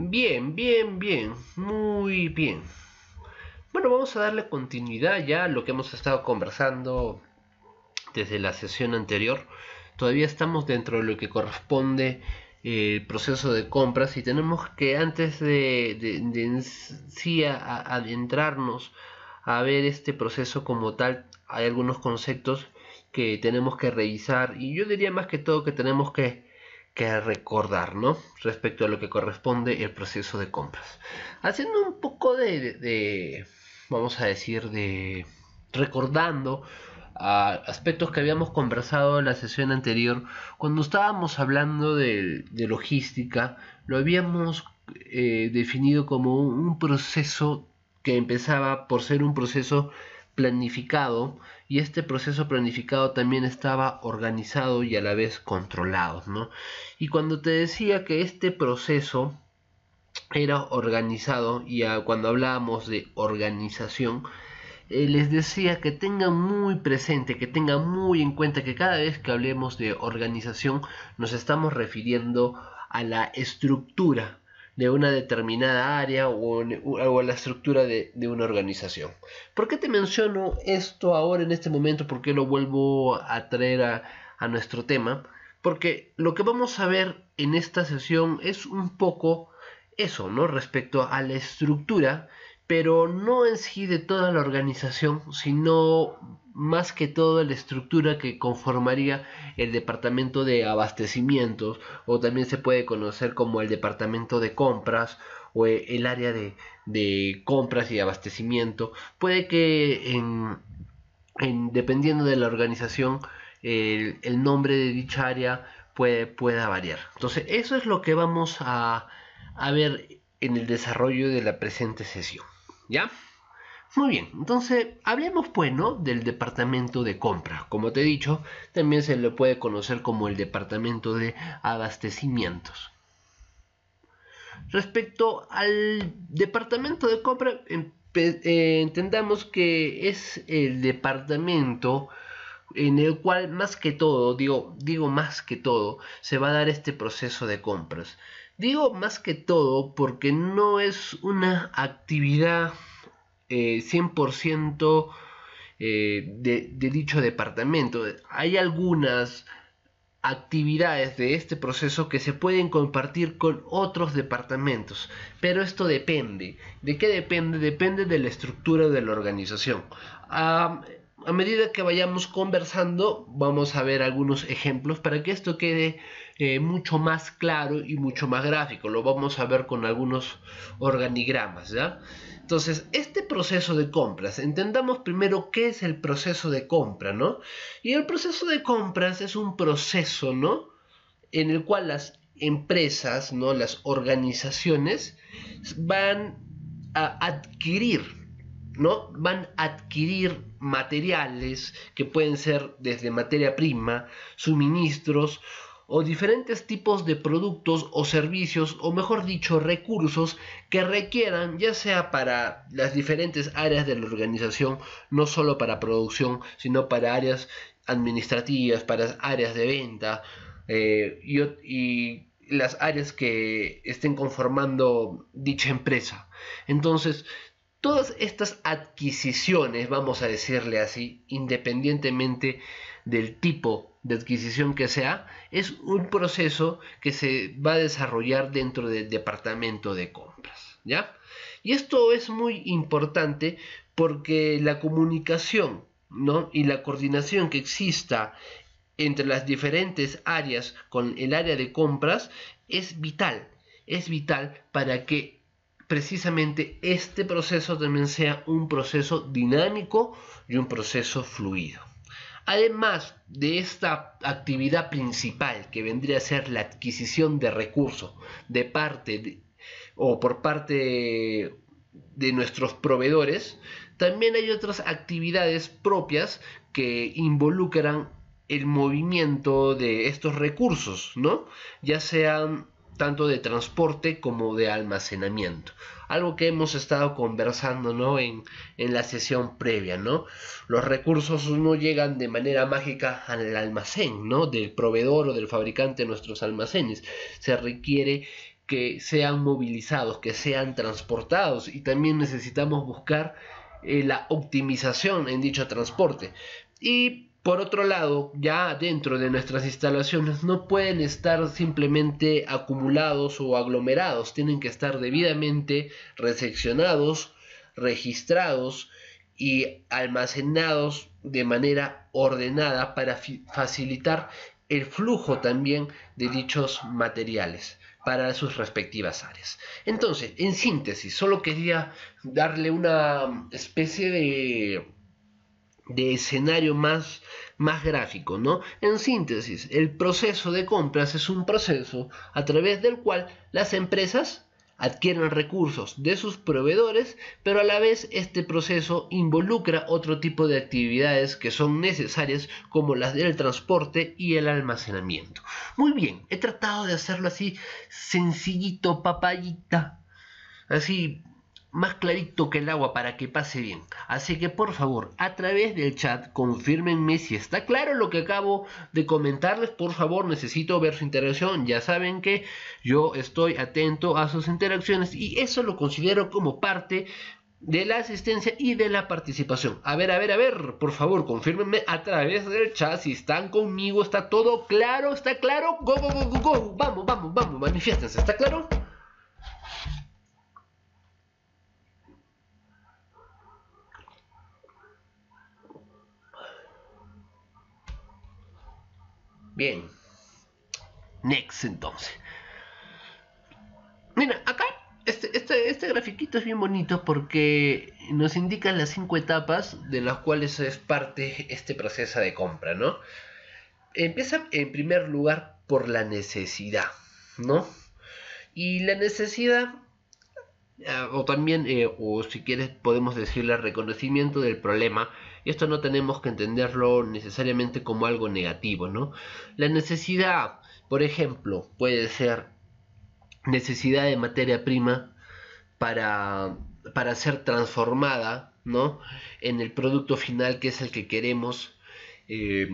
Bien, bien, bien, muy bien. Bueno, vamos a darle continuidad ya a lo que hemos estado conversando desde la sesión anterior. Todavía estamos dentro de lo que corresponde eh, el proceso de compras y tenemos que antes de, adentrarnos a ver este proceso como tal, hay algunos conceptos que tenemos que revisar y yo diría más que todo que tenemos que que recordar, ¿no? Respecto a lo que corresponde el proceso de compras. Haciendo un poco de, vamos a decir, de recordando a aspectos que habíamos conversado en la sesión anterior, cuando estábamos hablando de, logística, lo habíamos eh, definido como un proceso que empezaba por ser un proceso planificado y este proceso planificado también estaba organizado y a la vez controlado, Y cuando te decía que este proceso era organizado y cuando hablábamos de organización, eh, les decía que tengan muy presente, que tengan muy en cuenta que cada vez que hablemos de organización nos estamos refiriendo a la estructura de una determinada área o, la estructura de, una organización. ¿Por qué te menciono esto ahora en este momento? ¿Por qué lo vuelvo a traer a, a nuestro tema? Porque lo que vamos a ver en esta sesión es un poco eso, ¿no? Respecto a la estructura, pero no en sí de toda la organización, sino más que todo la estructura que conformaría el departamento de abastecimientos o también se puede conocer como el departamento de compras o e, el área de, compras y abastecimiento. Puede que dependiendo de la organización el, nombre de dicha área puede, pueda variar. Entonces eso es lo que vamos a, a ver en el desarrollo de la presente sesión. ¿Ya? Muy bien, entonces hablemos pues ¿no? del departamento de compras. Como te he dicho, también se le puede conocer como el departamento de abastecimientos. Respecto al departamento de compra, eh, entendamos que es el departamento en el cual más que todo, digo, digo más que todo, se va a dar este proceso de compras. Digo más que todo porque no es una actividad 100% eh, eh, de, dicho departamento. Hay algunas actividades de este proceso que se pueden compartir con otros departamentos, pero esto depende. ¿De qué depende? Depende de la estructura de la organización. a medida que vayamos conversando, vamos a ver algunos ejemplos para que esto quede eh, mucho más claro y mucho más gráfico. Lo vamos a ver con algunos organigramas, ¿ya? Entonces, este proceso de compras, entendamos primero qué es el proceso de compra, ¿no? Y el proceso de compras es un proceso, ¿no? En el cual las empresas, ¿no? Las organizaciones van a adquirir, ¿no? Van a adquirir materiales que pueden ser desde materia prima, suministros, o diferentes tipos de productos o servicios o mejor dicho recursos que requieran ya sea para las diferentes áreas de la organización no solo para producción sino para áreas administrativas para áreas de venta eh, y, y las áreas que estén conformando dicha empresa entonces todas estas adquisiciones vamos a decirle así independientemente del tipo de adquisición que sea, es un proceso que se va a desarrollar dentro del departamento de compras, ¿ya? Y esto es muy importante porque la comunicación ¿no? y la coordinación que exista entre las diferentes áreas con el área de compras es vital, es vital para que precisamente este proceso también sea un proceso dinámico y un proceso fluido. Además de esta actividad principal que vendría a ser la adquisición de recursos de parte o por parte de nuestros proveedores, también hay otras actividades propias que involucran el movimiento de estos recursos, ¿no? Ya sean tanto de transporte como de almacenamiento algo que hemos estado conversando, ¿no? En, la sesión previa, ¿no? Los recursos no llegan de manera mágica al almacén, ¿no? Del proveedor o del fabricante de nuestros almacenes. Se requiere que sean movilizados, que sean transportados y también necesitamos buscar eh, la optimización en dicho transporte. Y por otro lado, ya dentro de nuestras instalaciones no pueden estar simplemente acumulados o aglomerados, tienen que estar debidamente reseccionados, registrados y almacenados de manera ordenada para facilitar el flujo también de dichos materiales para sus respectivas áreas. Entonces, en síntesis, solo quería darle una especie de de escenario más, más gráfico, ¿no? En síntesis, el proceso de compras es un proceso a través del cual las empresas adquieren recursos de sus proveedores, pero a la vez este proceso involucra otro tipo de actividades que son necesarias como las del transporte y el almacenamiento. Muy bien, he tratado de hacerlo así sencillito, papayita, así más clarito que el agua para que pase bien. Así que por favor, a través del chat, confirmenme si está claro lo que acabo de comentarles. Por favor, necesito ver su interacción. Ya saben que yo estoy atento a sus interacciones y eso lo considero como parte de la asistencia y de la participación. A ver, a ver, a ver, por favor, confirmenme a través del chat si están conmigo, está todo claro, está claro. Go, go, go, go, go. Vamos, vamos, vamos, manifiéstense, ¿está claro? Bien. Next entonces. Mira, acá este, este, este, grafiquito es bien bonito porque nos indica las cinco etapas de las cuales es parte este proceso de compra, ¿no? Empieza en primer lugar por la necesidad, ¿no? Y la necesidad, ah, o también, eh, o si quieres, podemos decirle reconocimiento del problema y esto no tenemos que entenderlo necesariamente como algo negativo, ¿no? La necesidad, por ejemplo, puede ser necesidad de materia prima para, para ser transformada, ¿no? En el producto final que es el que queremos. Eh,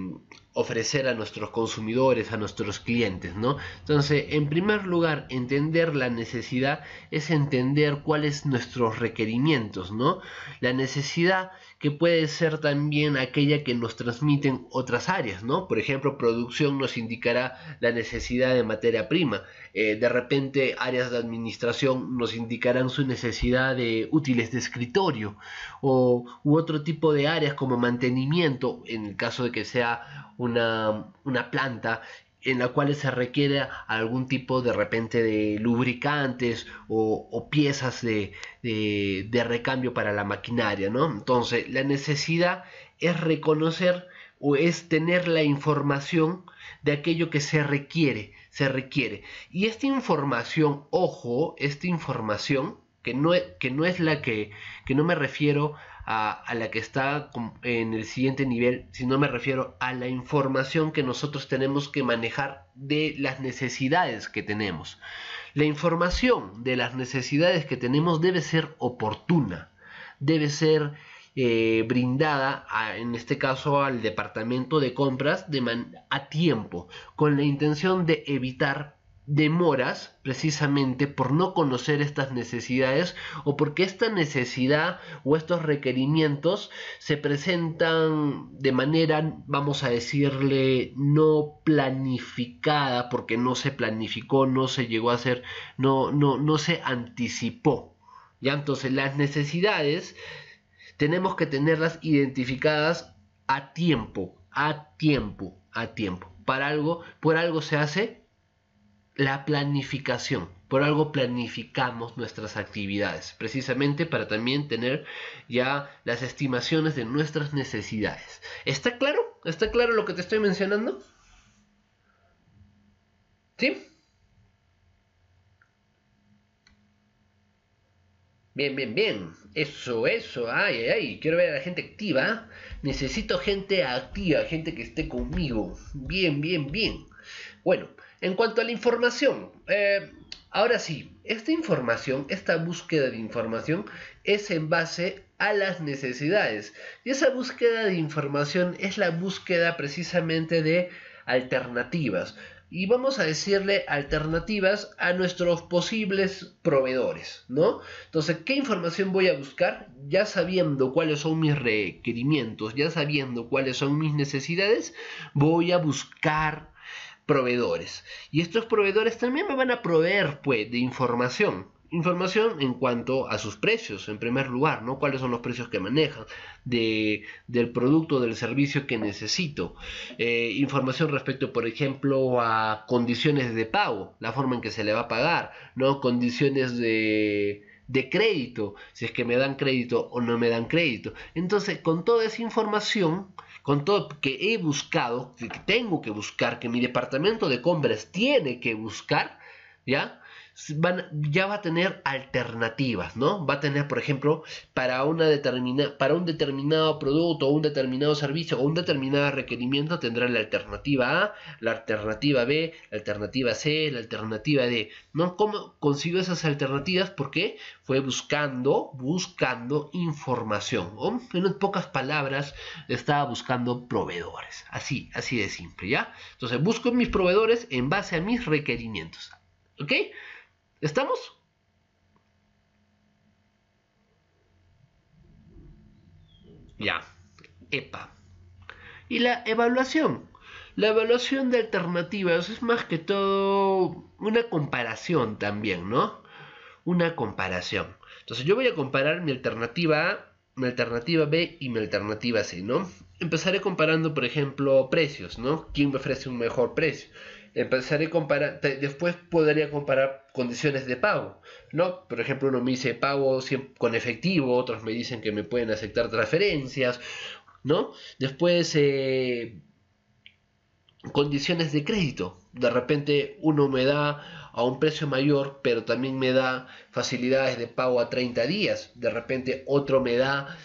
ofrecer a nuestros consumidores, a nuestros clientes, ¿no? Entonces, en primer lugar, entender la necesidad es entender cuáles nuestros requerimientos, ¿no? La necesidad que puede ser también aquella que nos transmiten otras áreas, ¿no? Por ejemplo, producción nos indicará la necesidad de materia prima. Eh, de repente, áreas de administración nos indicarán su necesidad de útiles de escritorio o u otro tipo de áreas como mantenimiento, en el caso de que sea una, una planta en la cual se requiere algún tipo de repente de lubricantes o, piezas de, de, recambio para la maquinaria, ¿no? Entonces, la necesidad es reconocer o es tener la información de aquello que se requiere, se requiere. Y esta información, ojo, esta información, que no, e, que no es la que, que no me refiero a, la que está en el siguiente nivel, si no me refiero a la información que nosotros tenemos que manejar de las necesidades que tenemos. La información de las necesidades que tenemos debe ser oportuna, debe ser eh, brindada, en este caso al departamento de compras, a tiempo, con la intención de evitar demoras precisamente por no conocer estas necesidades o porque esta necesidad o estos requerimientos se presentan de manera, vamos a decirle, no planificada, porque no se planificó, no se llegó a hacer, no, no, no se anticipó. Ya entonces las necesidades tenemos que tenerlas identificadas a tiempo, a tiempo, a tiempo. Para algo, por algo se hace la planificación. Por algo planificamos nuestras actividades, precisamente para también tener ya las estimaciones de nuestras necesidades. ¿Está claro? ¿Está claro lo que te estoy mencionando? ¿Sí? Bien, bien, bien. Eso, eso. Ay, ay, ay. Quiero ver a la gente activa. Necesito gente activa, gente que esté conmigo. Bien, bien, bien. Bueno, en cuanto a la información, eh, ahora sí, esta información, esta búsqueda de información es en base a las necesidades. Y esa búsqueda de información es la búsqueda precisamente de alternativas. Y vamos a decirle alternativas a nuestros posibles proveedores, ¿no? Entonces, ¿qué información voy a buscar? Ya sabiendo cuáles son mis requerimientos, ya sabiendo cuáles son mis necesidades, voy a buscar proveedores. Y estos proveedores también me van a proveer pues, de información. Información en cuanto a sus precios, en primer lugar, ¿no? Cuáles son los precios que manejan de, del producto, del servicio que necesito. Eh, información respecto, por ejemplo, a condiciones de pago, la forma en que se le va a pagar, ¿no? Condiciones de, de crédito, si es que me dan crédito o no me dan crédito. Entonces, con toda esa información, con todo que he buscado, que tengo que buscar, que mi departamento de compras tiene que buscar, ¿ya? ya va a tener alternativas, ¿no? Va a tener, por ejemplo, para, una para un determinado producto, o un determinado servicio o un determinado requerimiento, tendrá la alternativa A, la alternativa B, la alternativa C, la alternativa D, ¿no? ¿Cómo consigo esas alternativas? Porque fue buscando, buscando información, En pocas palabras, estaba buscando proveedores, así, así de simple, ¿ya? Entonces, busco mis proveedores en base a mis requerimientos. ¿Ok? ¿Estamos? Ya, EPA. Y la evaluación. La evaluación de alternativas es más que todo una comparación también, ¿no? Una comparación. Entonces yo voy a comparar mi alternativa A, mi alternativa B y mi alternativa C, ¿no? Empezaré comparando, por ejemplo, precios, ¿no? ¿Quién me ofrece un mejor precio? empezaré a comparar, después podría comparar condiciones de pago, ¿no? Por ejemplo, uno me dice pago con efectivo, otros me dicen que me pueden aceptar transferencias, ¿no? Después, eh, condiciones de crédito, de repente uno me da a un precio mayor, pero también me da facilidades de pago a 30 días, de repente otro me da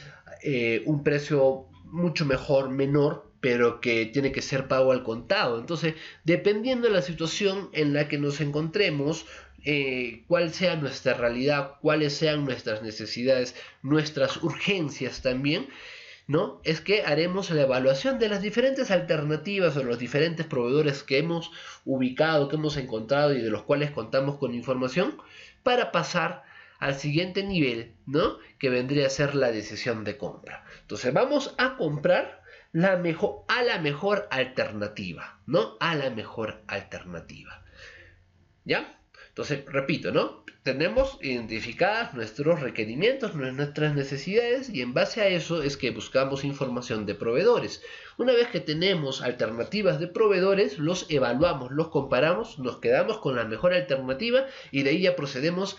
eh, un precio mucho mejor, menor, pero que tiene que ser pago al contado. Entonces, dependiendo de la situación en la que nos encontremos, eh, cuál sea nuestra realidad, cuáles sean nuestras necesidades, nuestras urgencias también, ¿no? Es que haremos la evaluación de las diferentes alternativas o los diferentes proveedores que hemos ubicado, que hemos encontrado y de los cuales contamos con información para pasar al siguiente nivel, ¿no? Que vendría a ser la decisión de compra. Entonces, vamos a comprar la mejor, a la mejor alternativa, ¿no? A la mejor alternativa. ¿Ya? Entonces, repito, ¿no? Tenemos identificadas nuestros requerimientos, nuestras necesidades y en base a eso es que buscamos información de proveedores. Una vez que tenemos alternativas de proveedores, los evaluamos, los comparamos, nos quedamos con la mejor alternativa y de ahí ya procedemos a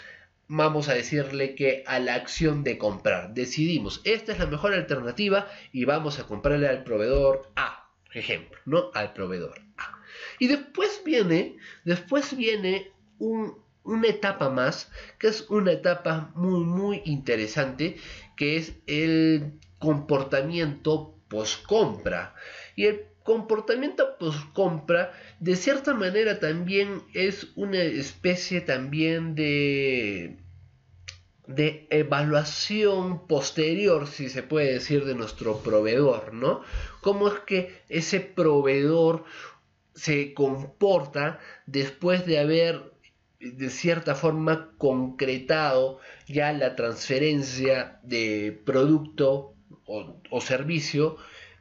vamos a decirle que a la acción de comprar. Decidimos, esta es la mejor alternativa y vamos a comprarle al proveedor A, ejemplo, ¿no? Al proveedor A. Y después viene, después viene una etapa más, que es una etapa muy, muy interesante, que es el comportamiento post-compra. Y el comportamiento post-compra, pues, de cierta manera, también es una especie también de de evaluación posterior, si se puede decir, de nuestro proveedor, ¿no? ¿Cómo es que ese proveedor se comporta después de haber, de cierta forma, concretado ya la transferencia de producto o, o servicio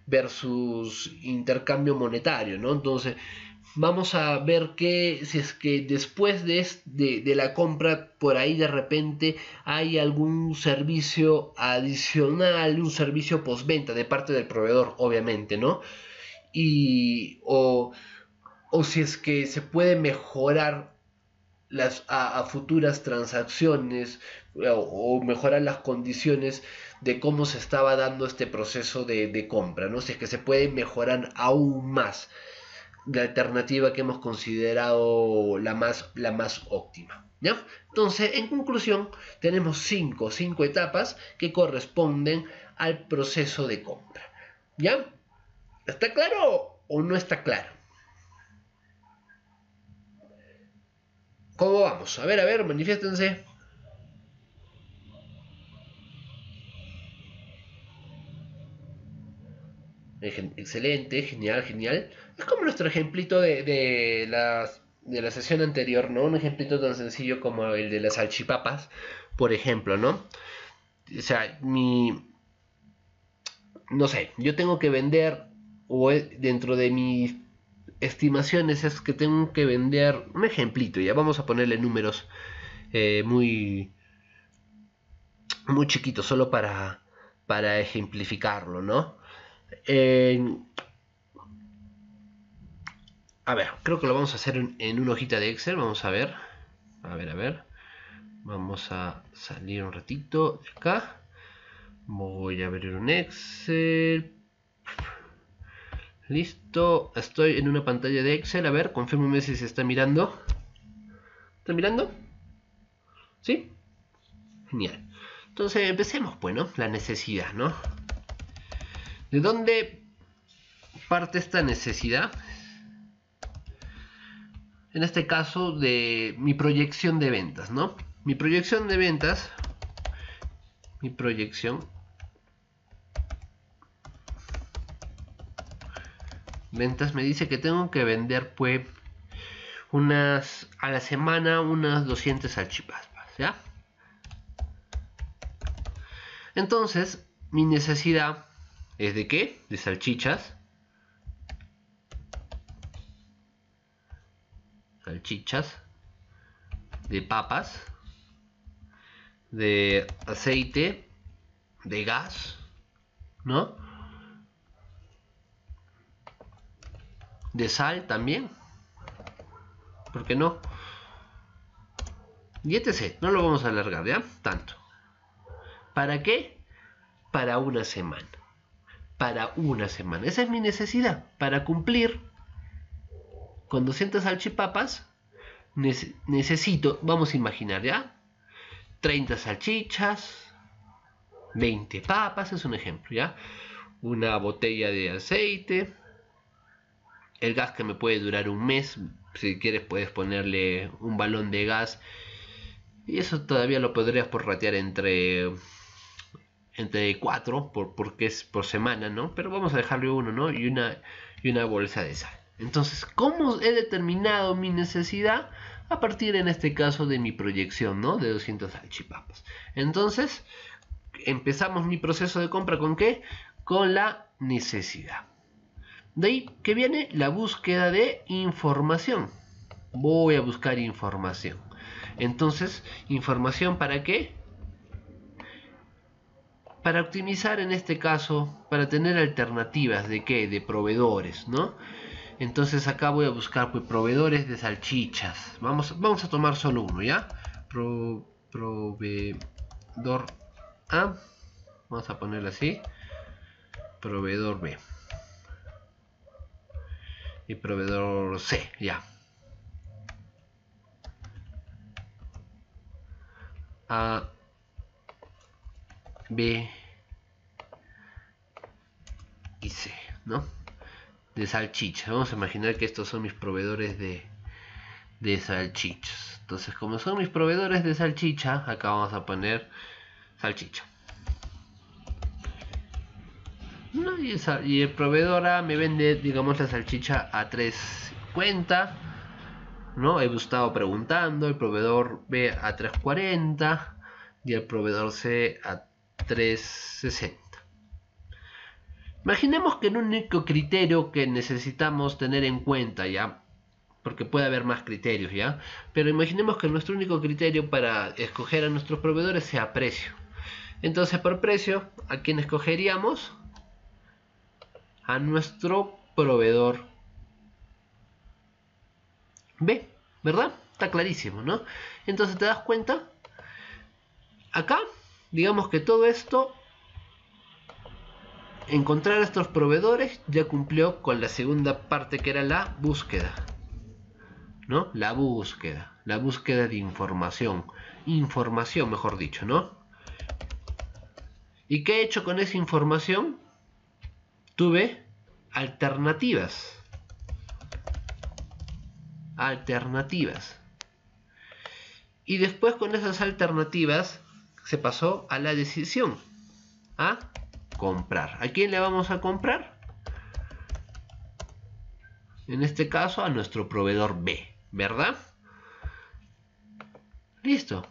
versus intercambio monetario, ¿no? Entonces, vamos a ver que si es que después de, de, la compra por ahí de repente hay algún servicio adicional, un servicio postventa de parte del proveedor, obviamente, ¿no? Y o, o si es que se puede mejorar las, a futuras transacciones eh, o, o mejoran las condiciones de cómo se estaba dando este proceso de, compra, ¿no? Si es que se puede mejorar aún más la alternativa que hemos considerado la más, la más óptima. ¿ya? Entonces, en conclusión, tenemos cinco, cinco etapas que corresponden al proceso de compra. ¿Ya? ¿Está claro o no está claro? ¿Cómo vamos? A ver, a ver, manifiéstense. Excelente, genial, genial. Es como nuestro ejemplito de, las, de la sesión anterior, ¿no? Un ejemplito tan sencillo como el de las salchipapas, por ejemplo, ¿no? O sea, mi... No sé, yo tengo que vender, o e, dentro de mis estimaciones es que tengo que vender un ejemplito, ya vamos a ponerle números eh, muy... Muy chiquitos, solo para, para ejemplificarlo, ¿no? a ver, creo que lo vamos a hacer en, una hojita de Excel. Vamos a ver. A ver, a ver. Vamos a salir un ratito de acá. Voy a abrir un Excel. Listo, estoy en una pantalla de Excel. A ver, confirme si se está mirando. ¿Está mirando? ¿Sí? Genial. Entonces empecemos, bueno, pues, La necesidad, ¿no? ¿De dónde parte esta necesidad? En este caso de mi proyección de ventas, ¿no? Mi proyección de ventas, mi proyección ventas me dice que tengo que vender pues unas a la semana unas 200 salchipaspas, ¿ya? Entonces, mi necesidad ¿Es de qué? De salchichas. Salchichas. De papas. De aceite. De gas. ¿No? De sal también. ¿Por qué no? Y etc. Este no lo vamos a alargar, ¿ya? Tanto. ¿Para qué? Para una semana para una semana. Esa es mi necesidad, para cumplir con 200 salchipapas necesito, vamos a imaginar ya, 30 salchichas, 20 papas, es un ejemplo, ¿ya? Una botella de aceite, el gas que me puede durar un mes, si quieres puedes ponerle un balón de gas, y eso todavía lo podrías porratear entre entre cuatro por, porque es por semana, ¿no? Pero vamos a dejarle uno, ¿no? Y una, y una bolsa de sal. Entonces, ¿cómo he determinado mi necesidad? A partir, en este caso, de mi proyección, ¿no? De 200 salchipapas. Entonces, empezamos mi proceso de compra con qué? Con la necesidad. De ahí que viene la búsqueda de información. Voy a buscar información. Entonces, ¿información para qué? para optimizar en este caso, para tener alternativas de qué, de proveedores, ¿no? Entonces acá voy a buscar pues, proveedores de salchichas. Vamos, vamos a tomar solo uno, ¿ya? proveedor A. Vamos a ponerlo así. Proveedor B. Y proveedor C, ya. A B y C, ¿no? De salchicha. Vamos a imaginar que estos son mis proveedores de, salchichas. Entonces, como son mis proveedores de salchicha, acá vamos a poner salchicha. y, el proveedor A me vende, digamos, la salchicha a 3.50. ¿no? He estado preguntando, el proveedor B a 3.40 y el proveedor C a 360. Imaginemos que el único criterio que necesitamos tener en cuenta, ¿ya? Porque puede haber más criterios, ¿ya? Pero imaginemos que nuestro único criterio para escoger a nuestros proveedores sea precio. Entonces, por precio, ¿a quién escogeríamos? A nuestro proveedor B, ¿verdad? Está clarísimo, ¿no? Entonces, ¿te das cuenta? Acá Digamos que todo esto, encontrar a estos proveedores ya cumplió con la segunda parte que era la búsqueda. ¿No? La búsqueda, la búsqueda de información, información mejor dicho, ¿no? ¿Y qué he hecho con esa información? Tuve alternativas. Alternativas. Y después con esas alternativas se pasó a la decisión, a comprar. ¿A quién le vamos a comprar? En este caso a nuestro proveedor B, ¿verdad? Listo.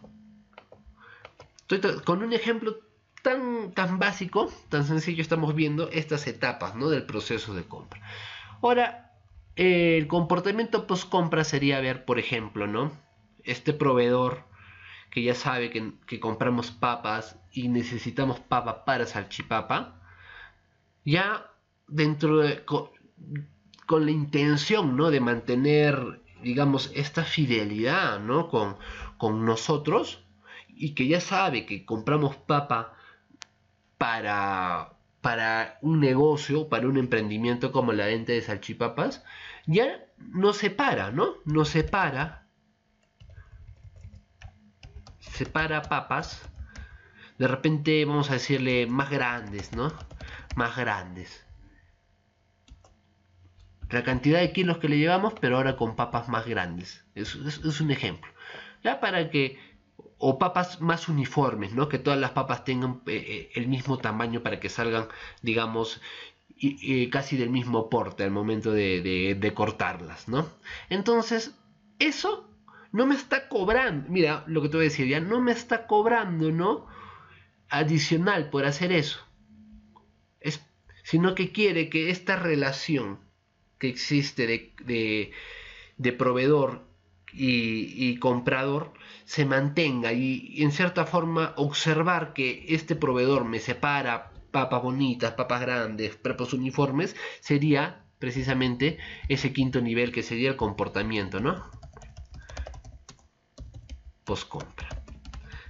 con un ejemplo tan, tan básico, tan sencillo, estamos viendo estas etapas ¿no? del proceso de compra. Ahora, el comportamiento post-compra sería ver, por ejemplo, ¿no? Este proveedor que ya sabe que, compramos papas y necesitamos papa para salchipapa, ya dentro de, con, la intención ¿no? de mantener, digamos, esta fidelidad ¿no? con, nosotros, y que ya sabe que compramos papa para, para un negocio, para un emprendimiento como la venta de salchipapas, ya nos para ¿no? Nos separa separa papas, de repente vamos a decirle más grandes, ¿no? Más grandes. La cantidad de kilos que le llevamos, pero ahora con papas más grandes. Es, es, un ejemplo. Ya para que... O papas más uniformes, ¿no? Que todas las papas tengan eh, eh, el mismo tamaño para que salgan, digamos, casi del mismo porte al momento de cortarlas, ¿no? Entonces, eso no me está cobrando, mira lo que te voy a decir, ya no me está cobrando, ¿no? Adicional por hacer eso. Es, sino que quiere que esta relación que existe de, de, proveedor y, comprador se mantenga y, y, en cierta forma observar que este proveedor me separa papas bonitas, papas grandes, papas uniformes, sería precisamente ese quinto nivel que sería el comportamiento, ¿no? poscompra, compra.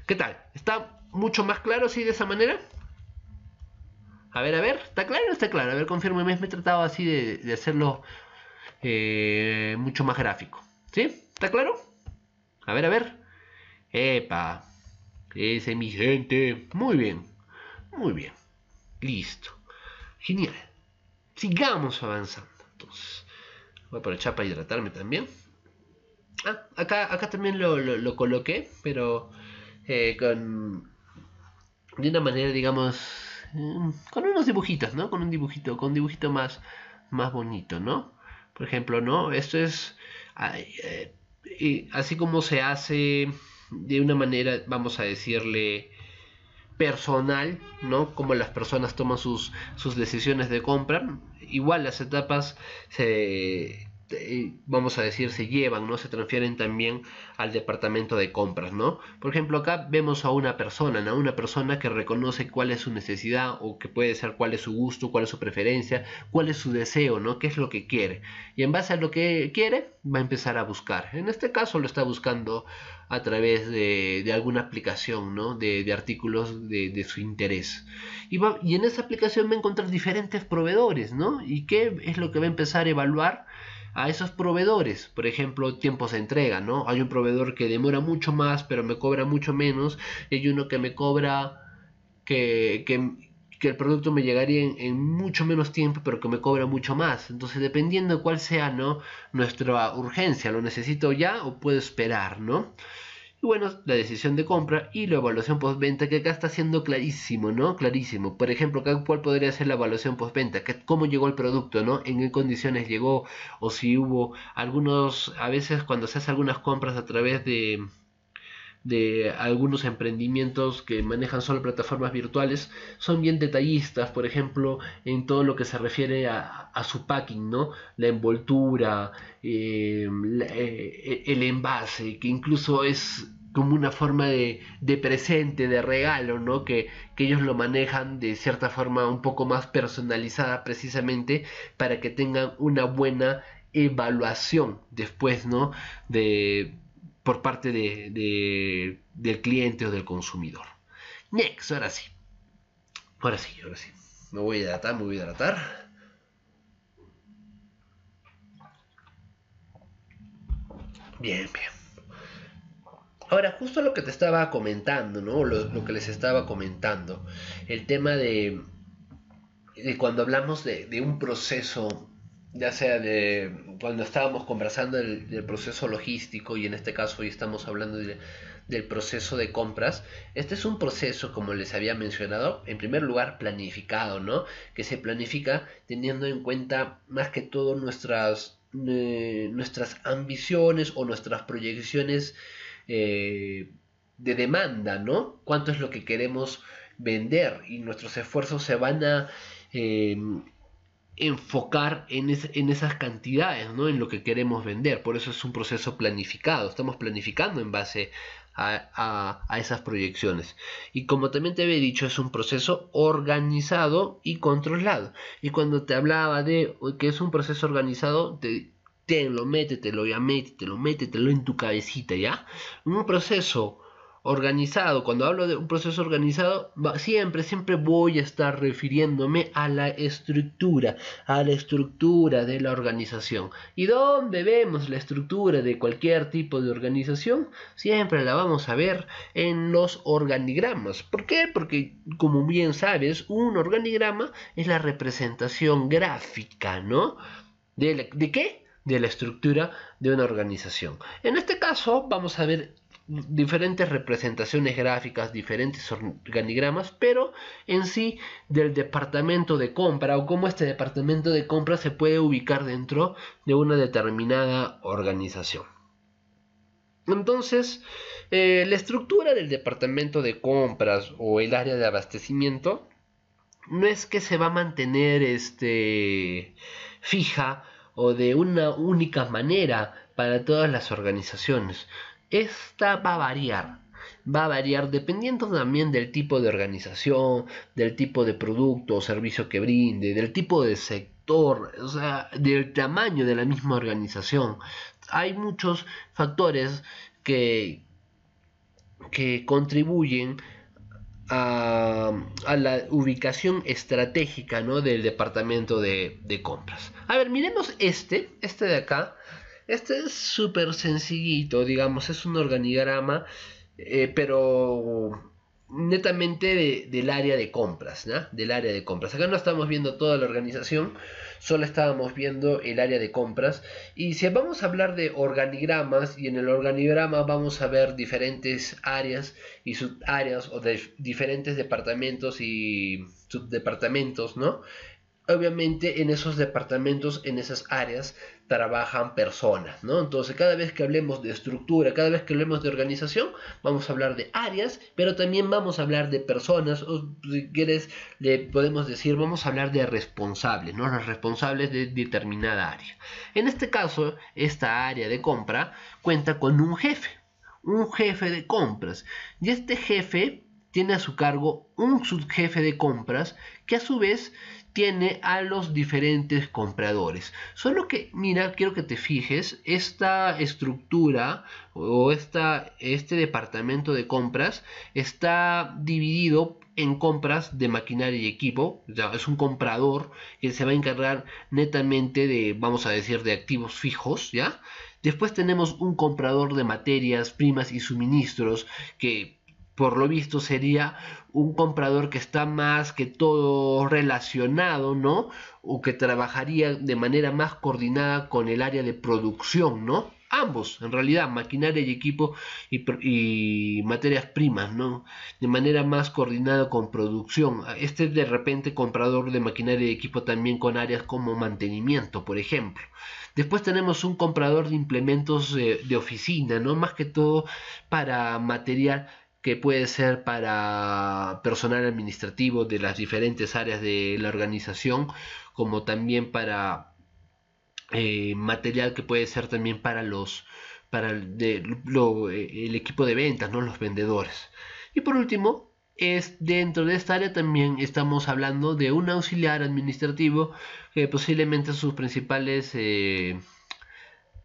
¿Qué tal? ¿Está mucho más claro así de esa manera? A ver, a ver, ¿está claro o está claro? A ver, confirme me he tratado así de, hacerlo eh, mucho más gráfico. ¿Sí? ¿Está claro? A ver, a ver. Epa, ese mi gente. Muy bien, muy bien. Listo. Genial. Sigamos avanzando. Entonces, voy a aprovechar para hidratarme también. Ah, acá, acá también lo, lo, coloqué, pero eh, con de una manera, digamos, mm, con unos dibujitos, ¿no? Con un dibujito, con dibujito más, más bonito, ¿no? Por ejemplo, ¿no? Esto es eh, así como se hace de una manera, vamos a decirle, personal, ¿no? Como las personas toman sus, sus decisiones de compra. Igual las etapas se eh, vamos a decir, se llevan, ¿no? Se transfieren también al departamento de compras, ¿no? Por ejemplo, acá vemos a una persona, a Una persona que reconoce cuál es su necesidad o que puede ser cuál es su gusto, cuál es su preferencia, cuál es su deseo, ¿no? ¿Qué es lo que quiere? Y en base a lo que quiere, va a empezar a buscar. En este caso lo está buscando a través de, de alguna aplicación, ¿no? De, de artículos de, de, su interés. Y, va, y en esa aplicación va a encontrar diferentes proveedores, ¿no? ¿Y qué es lo que va a empezar a evaluar? a esos proveedores. Por ejemplo, tiempos de entrega, ¿no? Hay un proveedor que demora mucho más, pero me cobra mucho menos. Y hay uno que me cobra que, que, el producto me llegaría en, en, mucho menos tiempo, pero que me cobra mucho más. Entonces, dependiendo de cuál sea, ¿no? Nuestra urgencia, ¿lo necesito ya o puedo esperar, ¿no? Y bueno, la decisión de compra y la evaluación postventa, que acá está siendo clarísimo, ¿no? Clarísimo. Por ejemplo, cuál podría ser la evaluación postventa, cómo llegó el producto, ¿no? En qué condiciones llegó, o si hubo algunos, a veces cuando se hace algunas compras a través de de algunos emprendimientos que manejan solo plataformas virtuales son bien detallistas, por ejemplo, en todo lo que se refiere a, su packing, ¿no? La envoltura, eh, eh, e, el envase, que incluso es como una forma de, presente, de regalo, ¿no? Que, que, ellos lo manejan de cierta forma un poco más personalizada precisamente para que tengan una buena evaluación después, ¿no? De, por parte de, del cliente o del consumidor. Next, ahora sí. Ahora sí, ahora sí. Me voy a hidratar, me voy a hidratar. Bien, bien. Ahora, justo lo que te estaba comentando, ¿no? Lo, que les estaba comentando. El tema de, de cuando hablamos de un proceso ya sea de cuando estábamos conversando del, proceso logístico y en este caso hoy estamos hablando del proceso de compras, este es un proceso, como les había mencionado, en primer lugar planificado, ¿no? Que se planifica teniendo en cuenta más que todo nuestras, eh, nuestras ambiciones o nuestras proyecciones eh, de demanda, ¿no? Cuánto es lo que queremos vender y nuestros esfuerzos se van a... Eh, enfocar en, esas cantidades, ¿no? en lo que queremos vender. Por eso es un proceso planificado, estamos planificando en base a, esas proyecciones. Y como también te había dicho, es un proceso organizado y controlado. Y cuando te hablaba de que es un proceso organizado, te, te métetelo, ya métetelo, métetelo en tu cabecita, ¿ya? Un proceso organizado, cuando hablo de un proceso organizado, siempre, siempre voy a estar refiriéndome a la estructura, a la estructura de la organización. ¿Y dónde vemos la estructura de cualquier tipo de organización? Siempre la vamos a ver en los organigramas. ¿Por qué? Porque, como bien sabes, un organigrama es la representación gráfica, ¿no? ¿De, de qué? de la estructura de una organización. En este caso vamos a ver diferentes representaciones gráficas, diferentes organigramas, pero en sí del departamento de compra o cómo este departamento de compra se puede ubicar dentro de una determinada organización. Entonces, eh, la estructura del departamento de compras o el área de abastecimiento no es que se va a mantener este, fija o de una única manera para todas las organizaciones, esta va a variar. Va a variar dependiendo también del tipo de organización, del tipo de producto o servicio que brinde, del tipo de sector, o sea, del tamaño de la misma organización. Hay muchos factores que, que contribuyen a, la ubicación estratégica ¿no? del departamento de, de, compras. A ver, miremos este, este de acá, este es súper sencillito, digamos, es un organigrama, eh, pero netamente del área de compras, ¿no? Del área de compras. Acá no estamos viendo toda la organización, solo estábamos viendo el área de compras. Y si vamos a hablar de organigramas, y en el organigrama vamos a ver diferentes áreas y subáreas o de diferentes departamentos y subdepartamentos, ¿no? Obviamente en esos departamentos, en esas áreas, trabajan personas, ¿no? Entonces, cada vez que hablemos de estructura, cada vez que hablemos de organización, vamos a hablar de áreas, pero también vamos a hablar de personas, o si quieres, le podemos decir, vamos a hablar de responsables, ¿no? Los responsables de determinada área. En este caso, esta área de compra cuenta con un jefe, un jefe de compras, y este jefe tiene a su cargo un subjefe de compras que a su vez a los diferentes compradores. Solo que, mira, quiero que te fijes, esta estructura o esta, este departamento de compras está dividido en compras de maquinaria y equipo. ya es un comprador que se va a encargar netamente de, vamos a decir, de activos fijos, ¿ya? Después tenemos un comprador de materias primas y suministros que por lo visto sería un comprador que está más que todo relacionado, ¿no? O que trabajaría de manera más coordinada con el área de producción, ¿no? Ambos, en realidad, maquinaria y equipo y, materias primas, ¿no? De manera más coordinada con producción. Este de repente comprador de maquinaria y equipo también con áreas como mantenimiento, por ejemplo. Después tenemos un comprador de implementos eh, de oficina, ¿no? Más que todo para material que puede ser para personal administrativo de las diferentes áreas de la organización, como también para eh, material que puede ser también para los para eh, el equipo de ventas, ¿no? los vendedores. Y por último, es dentro de esta área también estamos hablando de un auxiliar administrativo que posiblemente sus principales eh,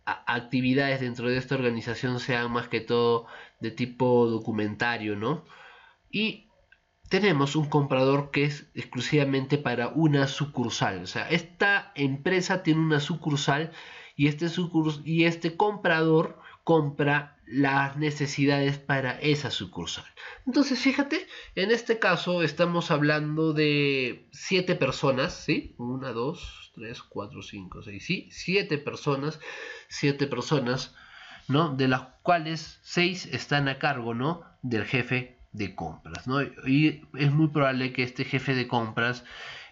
actividades dentro de esta organización sean más que todo de tipo documentario, ¿no? Y tenemos un comprador que es exclusivamente para una sucursal. O sea, esta empresa tiene una sucursal este y este, comprador compra las necesidades para esa sucursal. Entonces, fíjate, en este caso estamos hablando de siete personas, ¿sí? Una, dos, tres, cuatro, cinco, seis, sí, siete personas, siete personas ¿no? De las cuales seis están a cargo, ¿no? Del jefe de compras, ¿no? Y es muy probable que este jefe de compras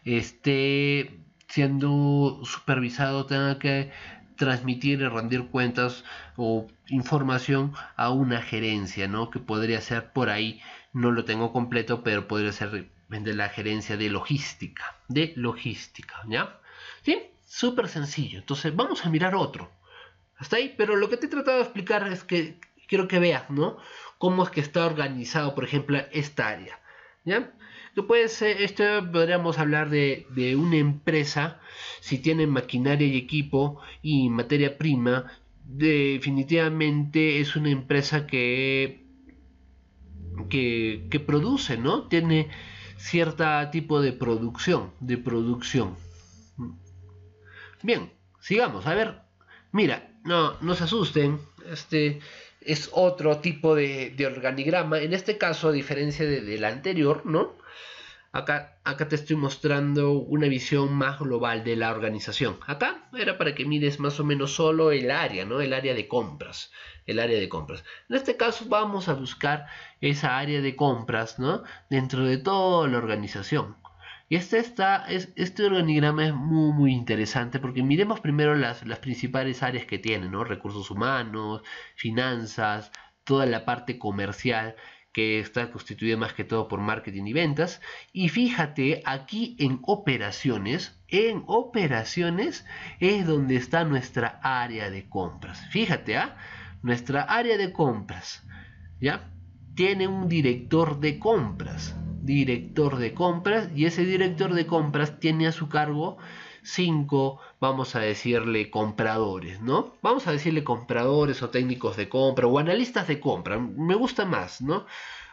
esté siendo supervisado, tenga que transmitir y rendir cuentas o información a una gerencia, ¿no? Que podría ser por ahí, no lo tengo completo, pero podría ser de la gerencia de logística, de logística, ¿ya? ¿Sí? Súper sencillo. Entonces, vamos a mirar otro. Hasta ahí, pero lo que te he tratado de explicar es que quiero que veas, ¿no? Cómo es que está organizado, por ejemplo, esta área, ¿ya? Después, pues, ser. Eh, esto podríamos hablar de, una empresa, si tiene maquinaria y equipo y materia prima, definitivamente es una empresa que, que, que produce, ¿no? Tiene cierto tipo de producción, de producción. Bien, sigamos, a ver, mira, no, no se asusten. Este es otro tipo de, organigrama. En este caso, a diferencia del anterior, ¿no? Acá, acá te estoy mostrando una visión más global de la organización. Acá era para que mires más o menos solo el área, ¿no? El área de compras. El área de compras. En este caso vamos a buscar esa área de compras, ¿no? Dentro de toda la organización. Y este, este, organigrama es muy, muy interesante porque miremos primero las, principales áreas que tiene, ¿no? Recursos humanos, finanzas, toda la parte comercial que está constituida más que todo por marketing y ventas. Y fíjate, aquí en operaciones, en operaciones es donde está nuestra área de compras. Fíjate, ¿ah? Nuestra área de compras, ¿ya? Tiene un director de compras director de compras y ese director de compras tiene a su cargo cinco, vamos a decirle, compradores, ¿no? Vamos a decirle compradores o técnicos de compra o analistas de compra, me gusta más, ¿no?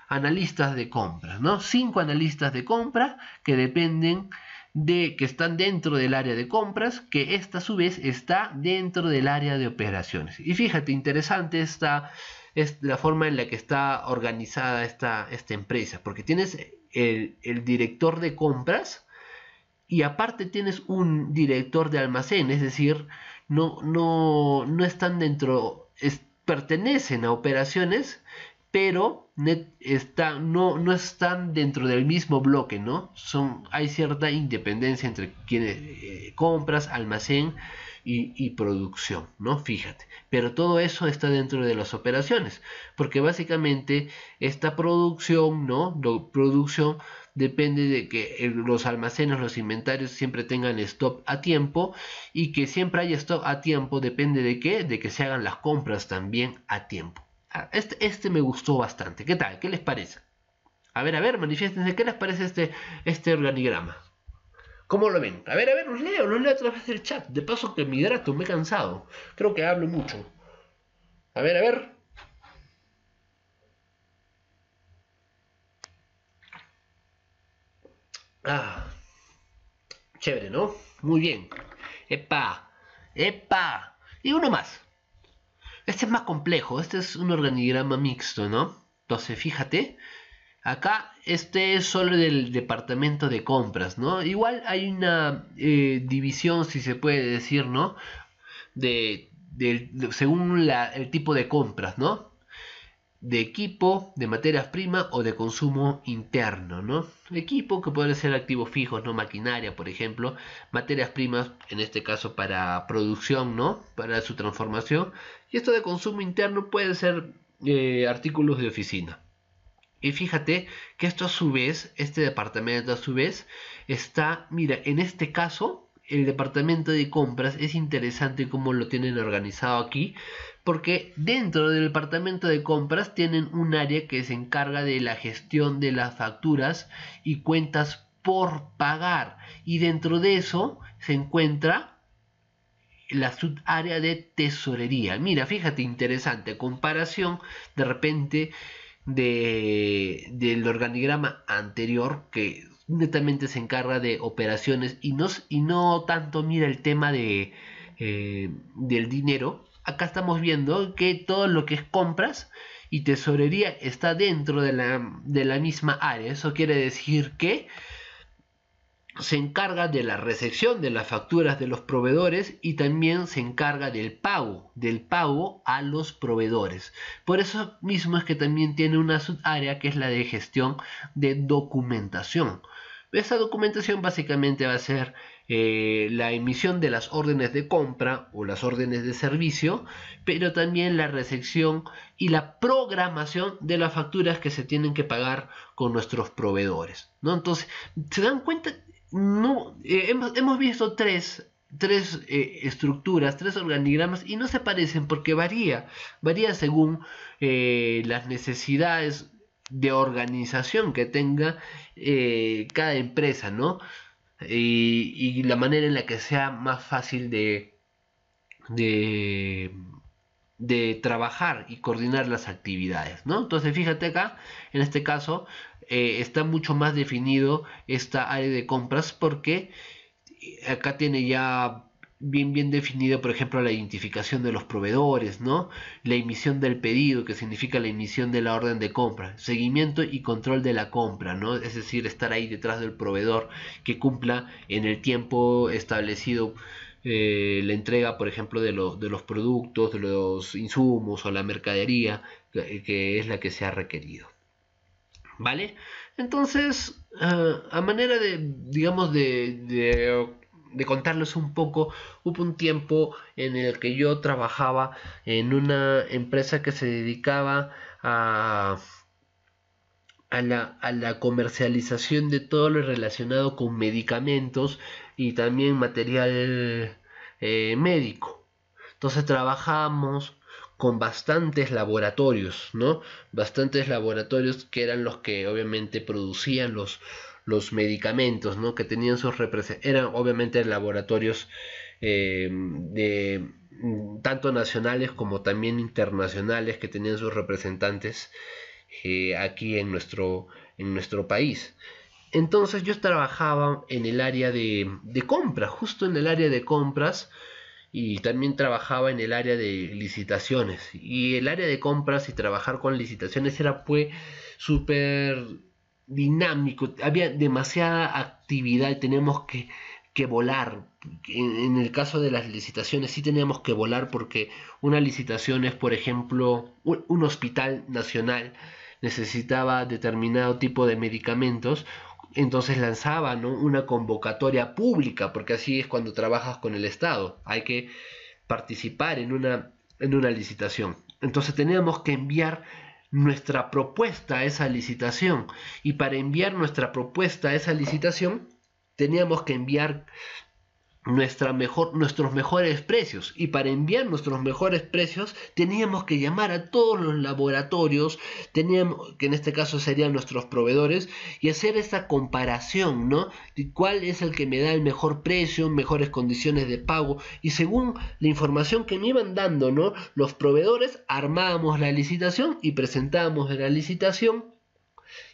Analistas de compra, ¿no? Cinco analistas de compra que dependen de que están dentro del área de compras, que esta a su vez está dentro del área de operaciones. Y fíjate, interesante esta es la forma en la que está organizada esta, esta empresa, porque tienes el, director de compras y aparte tienes un director de almacén, es decir, no, no, no están dentro, pertenecen a operaciones, pero está, no, no están dentro del mismo bloque, ¿no? Son, hay cierta independencia entre quienes eh, compras, almacén y, producción, ¿no? Fíjate. Pero todo eso está dentro de las operaciones, porque básicamente esta producción, ¿no? La producción depende de que eh, los almacenes, los inventarios siempre tengan stop a tiempo y que siempre haya stop a tiempo, depende de qué, de que se hagan las compras también a tiempo. Ah, este, este me gustó bastante. ¿Qué tal? ¿Qué les parece? A ver, a ver, manifiestense, ¿qué les parece este, este organigrama? ¿Cómo lo ven? A ver, a ver, los leo, los leo a través del chat. De paso que mi grato, me he cansado. Creo que hablo mucho. A ver, a ver. Ah. Chévere, ¿no? Muy bien. ¡Epa! ¡Epa! Y uno más. Este es más complejo. Este es un organigrama mixto, ¿no? Entonces, fíjate. Acá este es solo del departamento de compras, ¿no? Igual hay una eh, división, si se puede decir, ¿no? De, según el tipo de compras, ¿no? De equipo, de materias primas o de consumo interno, ¿no? Equipo que puede ser activos fijos, ¿no? Maquinaria, por ejemplo. Materias primas, en este caso para producción, ¿no? Para su transformación. Y esto de consumo interno puede ser eh, artículos de oficina. Y fíjate que esto a su vez, este departamento a su vez, está, mira, en este caso, el departamento de compras es interesante cómo lo tienen organizado aquí, porque dentro del departamento de compras tienen un área que se encarga de la gestión de las facturas y cuentas por pagar. Y dentro de eso se encuentra la subárea de tesorería. Mira, fíjate, interesante comparación. De repente de, del organigrama anterior que netamente se encarga de operaciones y no, y no tanto mira el tema de, eh, del dinero, acá estamos viendo que todo lo que es compras y tesorería está dentro de la, de la misma área. Eso quiere decir que se encarga de la recepción de las facturas de los proveedores y también se encarga del pago, del pago a los proveedores. Por eso mismo es que también tiene una subárea que es la de gestión de documentación. Esa documentación básicamente va a ser eh, la emisión de las órdenes de compra o las órdenes de servicio, pero también la recepción y la programación de las facturas que se tienen que pagar con nuestros proveedores. ¿no? Entonces, se dan cuenta no, eh, hemos, visto tres, eh, estructuras, tres organigramas y no se parecen porque varía, varía según eh, las necesidades de organización que tenga cada empresa, ¿no? Y, la manera en la que sea más fácil de, de, de trabajar y coordinar las actividades, ¿no? Entonces fíjate acá, en este caso, eh, está mucho más definido esta área de compras porque eh, acá tiene ya bien bien definido, por ejemplo, la identificación de los proveedores, ¿no? La emisión del pedido, que significa la emisión de la orden de compra, seguimiento y control de la compra, ¿no? Es decir, estar ahí detrás del proveedor que cumpla en el tiempo establecido eh, la entrega, por ejemplo, de, de, los productos, de los insumos o la mercadería, que es la que se ha requerido. ¿vale? Entonces, eh, a manera de, digamos, de, contarles un poco, hubo un tiempo en el que yo trabajaba en una empresa que se dedicaba a... A la, comercialización de todo lo relacionado con medicamentos y también material eh, médico. Entonces trabajamos con bastantes laboratorios, ¿no? Bastantes laboratorios que eran los que obviamente producían los, los medicamentos, ¿no? Que tenían sus eran obviamente laboratorios eh, de tanto nacionales como también internacionales que tenían sus representantes eh, aquí en nuestro, en nuestro país. Entonces yo trabajaba en el área de, de compras, justo en el área de compras y también trabajaba en el área de licitaciones. Y el área de compras y trabajar con licitaciones era pues súper dinámico, había demasiada actividad y que, que volar. En, el caso de las licitaciones sí teníamos que volar porque una licitación es, por ejemplo, un hospital nacional necesitaba determinado tipo de medicamentos entonces lanzaba una convocatoria pública, porque así es cuando trabajas con el Estado, hay que participar en una, en una licitación. Entonces teníamos que enviar nuestra propuesta a esa licitación y para enviar nuestra propuesta a esa licitación teníamos que enviar mejor, nuestros mejores precios. Y para enviar nuestros mejores precios teníamos que llamar a todos los laboratorios, teníamos, que en este caso serían nuestros proveedores, y hacer esta comparación, ¿no? De cuál es el que me da el mejor precio, mejores condiciones de pago. Y según la información que me iban dando, Los proveedores armábamos la licitación y presentábamos la licitación.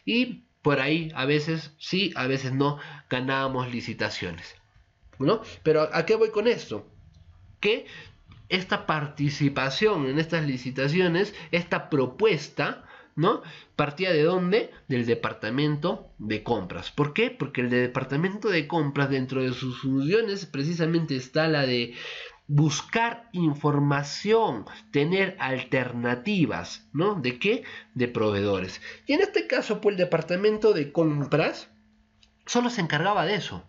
Y por ahí a veces sí, a veces no, ganábamos licitaciones. Pero ¿a qué voy con esto? Que esta participación en estas licitaciones, esta propuesta, ¿no? ¿Partía de dónde? Del departamento de compras. ¿Por qué? Porque el departamento de compras, dentro de sus funciones, precisamente está la de buscar información, tener alternativas, ¿no? ¿De qué? De proveedores. Y en este caso, pues el departamento de compras solo se encargaba de eso.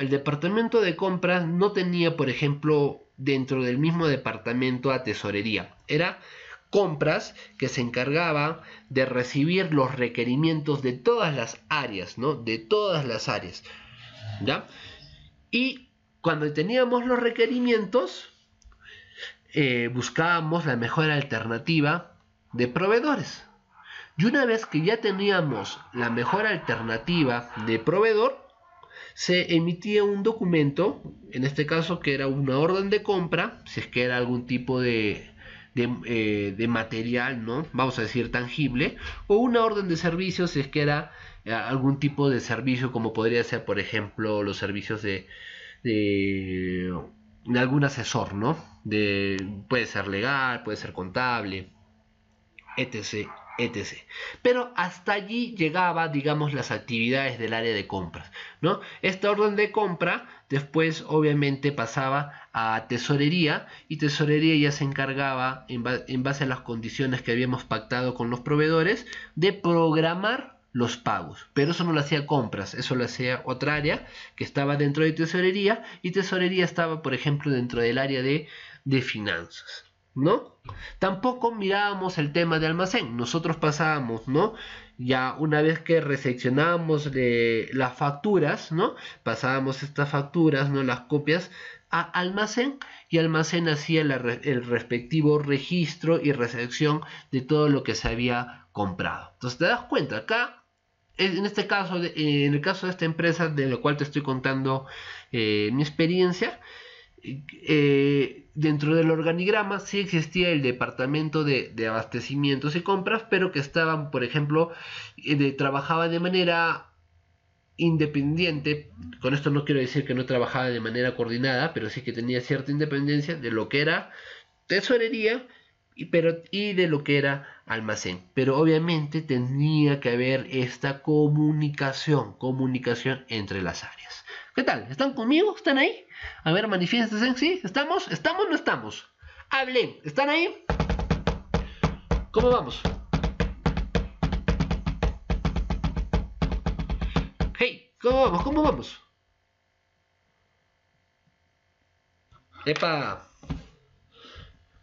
El departamento de compras no tenía, por ejemplo, dentro del mismo departamento a tesorería. Era compras que se encargaba de recibir los requerimientos de todas las áreas, ¿no? De todas las áreas. ¿Ya? Y cuando teníamos los requerimientos, eh, buscábamos la mejor alternativa de proveedores. Y una vez que ya teníamos la mejor alternativa de proveedor, se emitía un documento, en este caso que era una orden de compra, si es que era algún tipo de, eh, material, ¿no? Vamos a decir tangible, o una orden de servicio, si es que era eh, algún tipo de servicio, como podría ser, por ejemplo, los servicios de, algún asesor, ¿no? puede ser legal, puede ser contable, etc etc. Pero hasta allí llegaba, digamos, las actividades del área de compras, ¿no? Esta orden de compra después obviamente pasaba a tesorería y tesorería ya se encargaba, en, base a las condiciones que habíamos pactado con los proveedores, de programar los pagos. Pero eso no lo hacía compras, eso lo hacía otra área que estaba dentro de tesorería y tesorería estaba, por ejemplo, dentro del área de, de finanzas. ¿no? Tampoco mirábamos el tema de almacén, nosotros pasábamos, ¿no? Ya una vez que recepcionábamos eh, las facturas, ¿no? Pasábamos estas facturas, ¿no? Las copias a almacén y almacén hacía el respectivo registro y recepción de todo lo que se había comprado. Entonces te das cuenta, acá, en este caso, en el caso de esta empresa de la cual te estoy contando eh, mi experiencia, eh, dentro del organigrama sí existía el departamento de, abastecimientos y compras, pero que estaban, por ejemplo, eh, trabajaba de manera independiente, con esto no quiero decir que no trabajaba de manera coordinada, pero sí que tenía cierta independencia de lo que era tesorería y, pero, y de lo que era almacén. Pero obviamente tenía que haber esta comunicación, comunicación entre las áreas. ¿Qué tal? ¿Están conmigo? ¿Están ahí? A ver, manifiéstense. ¿Sí? ¿Estamos? ¿Estamos o no estamos? Hablen. ¿Están ahí? ¿Cómo vamos? Hey, ¿cómo vamos? ¿Cómo vamos? Epa.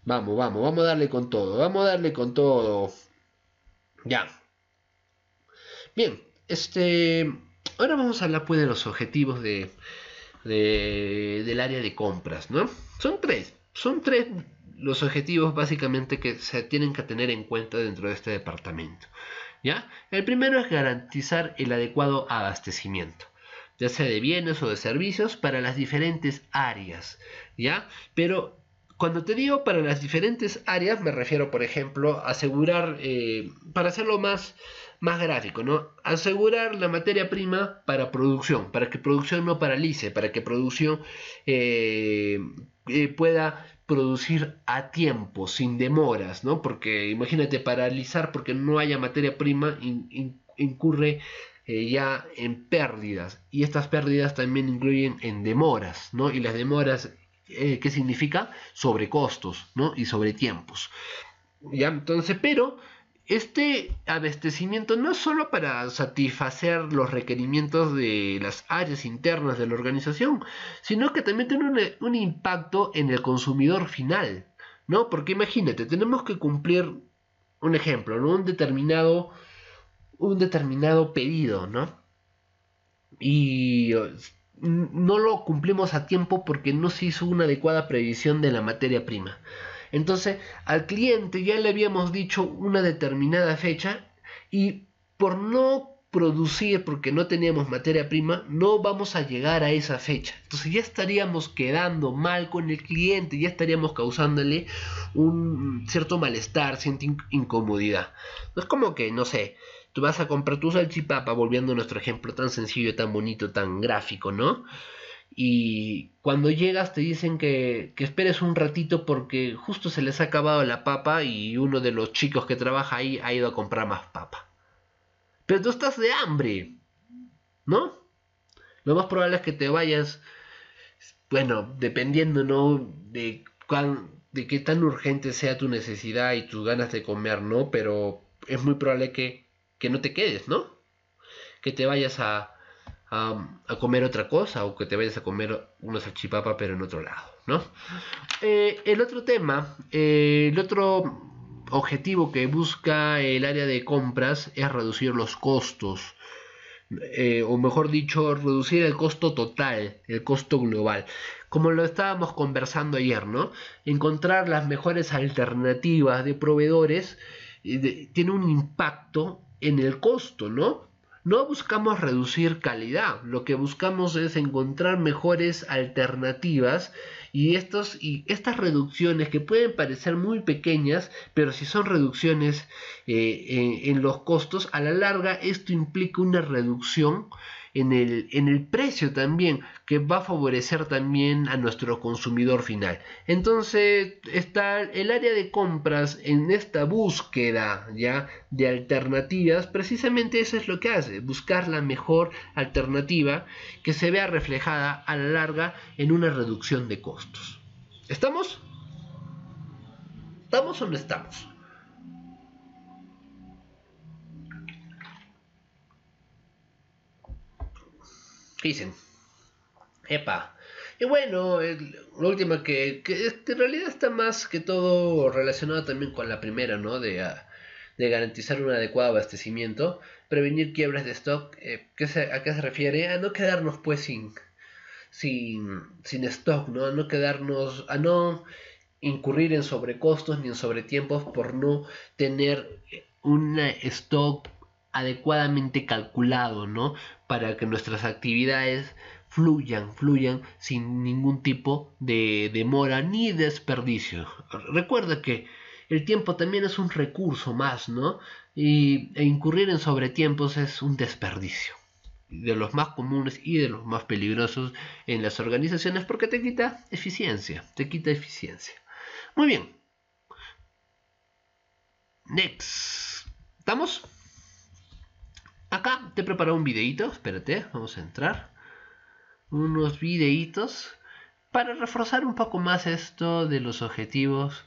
Vamos, vamos, vamos a darle con todo, vamos a darle con todo. Ya. Bien, este. Ahora vamos a hablar pues de los objetivos de, del área de compras, ¿no? Son tres, son tres los objetivos básicamente que se tienen que tener en cuenta dentro de este departamento. ¿Ya? El primero es garantizar el adecuado abastecimiento ya sea de bienes o de servicios para las diferentes áreas, ¿ya? Pero cuando te digo para las diferentes áreas, me refiero, por ejemplo, asegurar, eh, para hacerlo más, más gráfico, ¿no? Asegurar la materia prima para producción, para que producción no paralice, para que producción eh, eh, pueda producir a tiempo, sin demoras, ¿no? Porque imagínate, paralizar porque no haya materia prima incurre ya en pérdidas y estas pérdidas también incluyen en demoras, ¿no? Y las demoras eh, ¿Qué significa sobrecostos ¿no? y sobretiempos. ¿Ya? Entonces, pero este abastecimiento no es solo para satisfacer los requerimientos de las áreas internas de la organización, sino que también tiene un, impacto en el consumidor final, ¿no? Porque imagínate, tenemos que cumplir un ejemplo, ¿no? Un determinado, un determinado pedido, ¿no? Y no lo cumplimos a tiempo porque no se hizo una adecuada previsión de la materia prima. Entonces, al cliente ya le habíamos dicho una determinada fecha y por no producir porque no teníamos materia prima, no vamos a llegar a esa fecha. Entonces ya estaríamos quedando mal con el cliente, ya estaríamos causándole un cierto malestar, cierta incomodidad. es como que, no sé, Tú vas a comprar tu salchipapa, volviendo a nuestro ejemplo tan sencillo, tan bonito, tan gráfico, ¿no? Y cuando llegas te dicen que, esperes un ratito porque justo se les ha acabado la papa y uno de los chicos que trabaja ahí ha ido a comprar más papa. Pero tú estás de hambre, ¿no? Lo más probable es que te vayas, bueno, dependiendo, ¿no? De, cuán, de qué tan urgente sea tu necesidad y tus ganas de comer, ¿no? Pero es muy probable que que no te quedes, ¿no? Que te vayas a, comer otra cosa o que te vayas a comer una salchipapa pero en otro lado, ¿no? Eh, el otro tema, eh, el otro objetivo que busca el área de compras es reducir los costos. Eh, o mejor dicho, reducir el costo total, el costo global. Como lo estábamos conversando ayer, ¿no? Encontrar las mejores alternativas de proveedores tiene un impacto en el costo, ¿no? No buscamos reducir calidad, lo que buscamos es encontrar mejores alternativas y, estos, y estas reducciones que pueden parecer muy pequeñas, pero si son reducciones eh, en los costos, a la larga esto implica una reducción en el, precio también, que va a favorecer también a nuestro consumidor final. Entonces, está el área de compras en esta búsqueda ya de alternativas, precisamente eso es lo que hace, buscar la mejor alternativa que se vea reflejada a la larga en una reducción de costos. ¿Estamos? ¿Estamos o no estamos? dicen? Epa. Y bueno, la última que, este, en realidad está más que todo relacionada también con la primera, ¿no? De, ah, de garantizar un adecuado abastecimiento, prevenir quiebras de stock. Eh, ¿A qué se refiere? A no quedarnos pues sin, sin, stock, ¿no? A no quedarnos, a no incurrir en sobrecostos ni en sobretiempos por no tener eh, un eh, stock adecuadamente calculado, ¿no? para que nuestras actividades fluyan, fluyan sin ningún tipo de demora ni desperdicio. Recuerda que el tiempo también es un recurso más, ¿no? Y, e incurrir en sobretiempos es un desperdicio. De los más comunes y de los más peligrosos en las organizaciones porque te quita eficiencia, te quita eficiencia. Muy bien. Next. ¿Estamos? Acá te he preparado un videito, espérate, vamos a entrar. Unos videitos para reforzar un poco más esto de los objetivos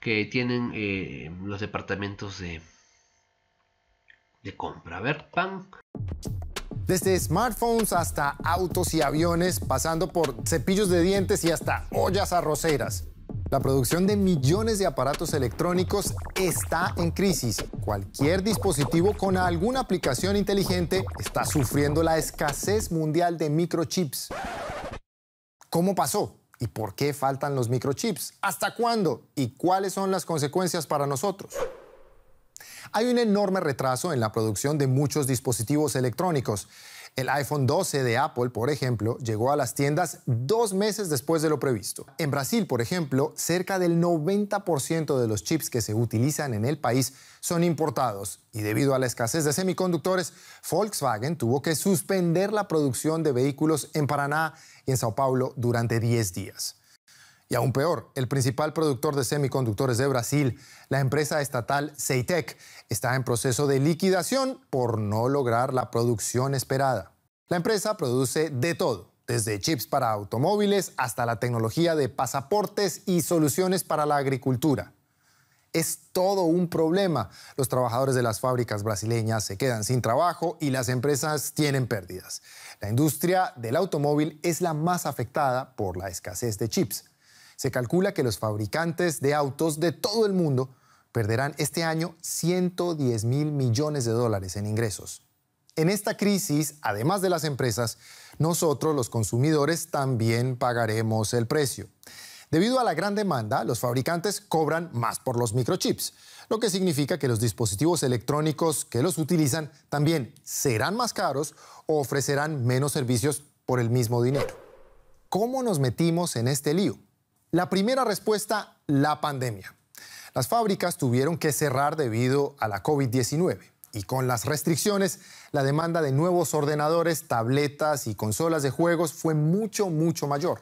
que tienen eh, los departamentos de, de compra. A ver, pan. Desde smartphones hasta autos y aviones, pasando por cepillos de dientes y hasta ollas arroceras. La producción de millones de aparatos electrónicos está en crisis. Cualquier dispositivo con alguna aplicación inteligente está sufriendo la escasez mundial de microchips. ¿Cómo pasó? ¿Y por qué faltan los microchips? ¿Hasta cuándo? ¿Y cuáles son las consecuencias para nosotros? Hay un enorme retraso en la producción de muchos dispositivos electrónicos. El iPhone 12 de Apple, por ejemplo, llegó a las tiendas dos meses después de lo previsto. En Brasil, por ejemplo, cerca del 90% de los chips que se utilizan en el país son importados y debido a la escasez de semiconductores, Volkswagen tuvo que suspender la producción de vehículos en Paraná y en Sao Paulo durante 10 días. Y aún peor, el principal productor de semiconductores de Brasil, la empresa estatal Seitec está en proceso de liquidación por no lograr la producción esperada. La empresa produce de todo, desde chips para automóviles hasta la tecnología de pasaportes y soluciones para la agricultura. Es todo un problema. Los trabajadores de las fábricas brasileñas se quedan sin trabajo y las empresas tienen pérdidas. La industria del automóvil es la más afectada por la escasez de chips. Se calcula que los fabricantes de autos de todo el mundo perderán este año 110 mil millones de dólares en ingresos. En esta crisis, además de las empresas, nosotros los consumidores también pagaremos el precio. Debido a la gran demanda, los fabricantes cobran más por los microchips, lo que significa que los dispositivos electrónicos que los utilizan también serán más caros o ofrecerán menos servicios por el mismo dinero. ¿Cómo nos metimos en este lío? La primera respuesta, la pandemia. Las fábricas tuvieron que cerrar debido a la COVID-19 y con las restricciones, la demanda de nuevos ordenadores, tabletas y consolas de juegos fue mucho, mucho mayor.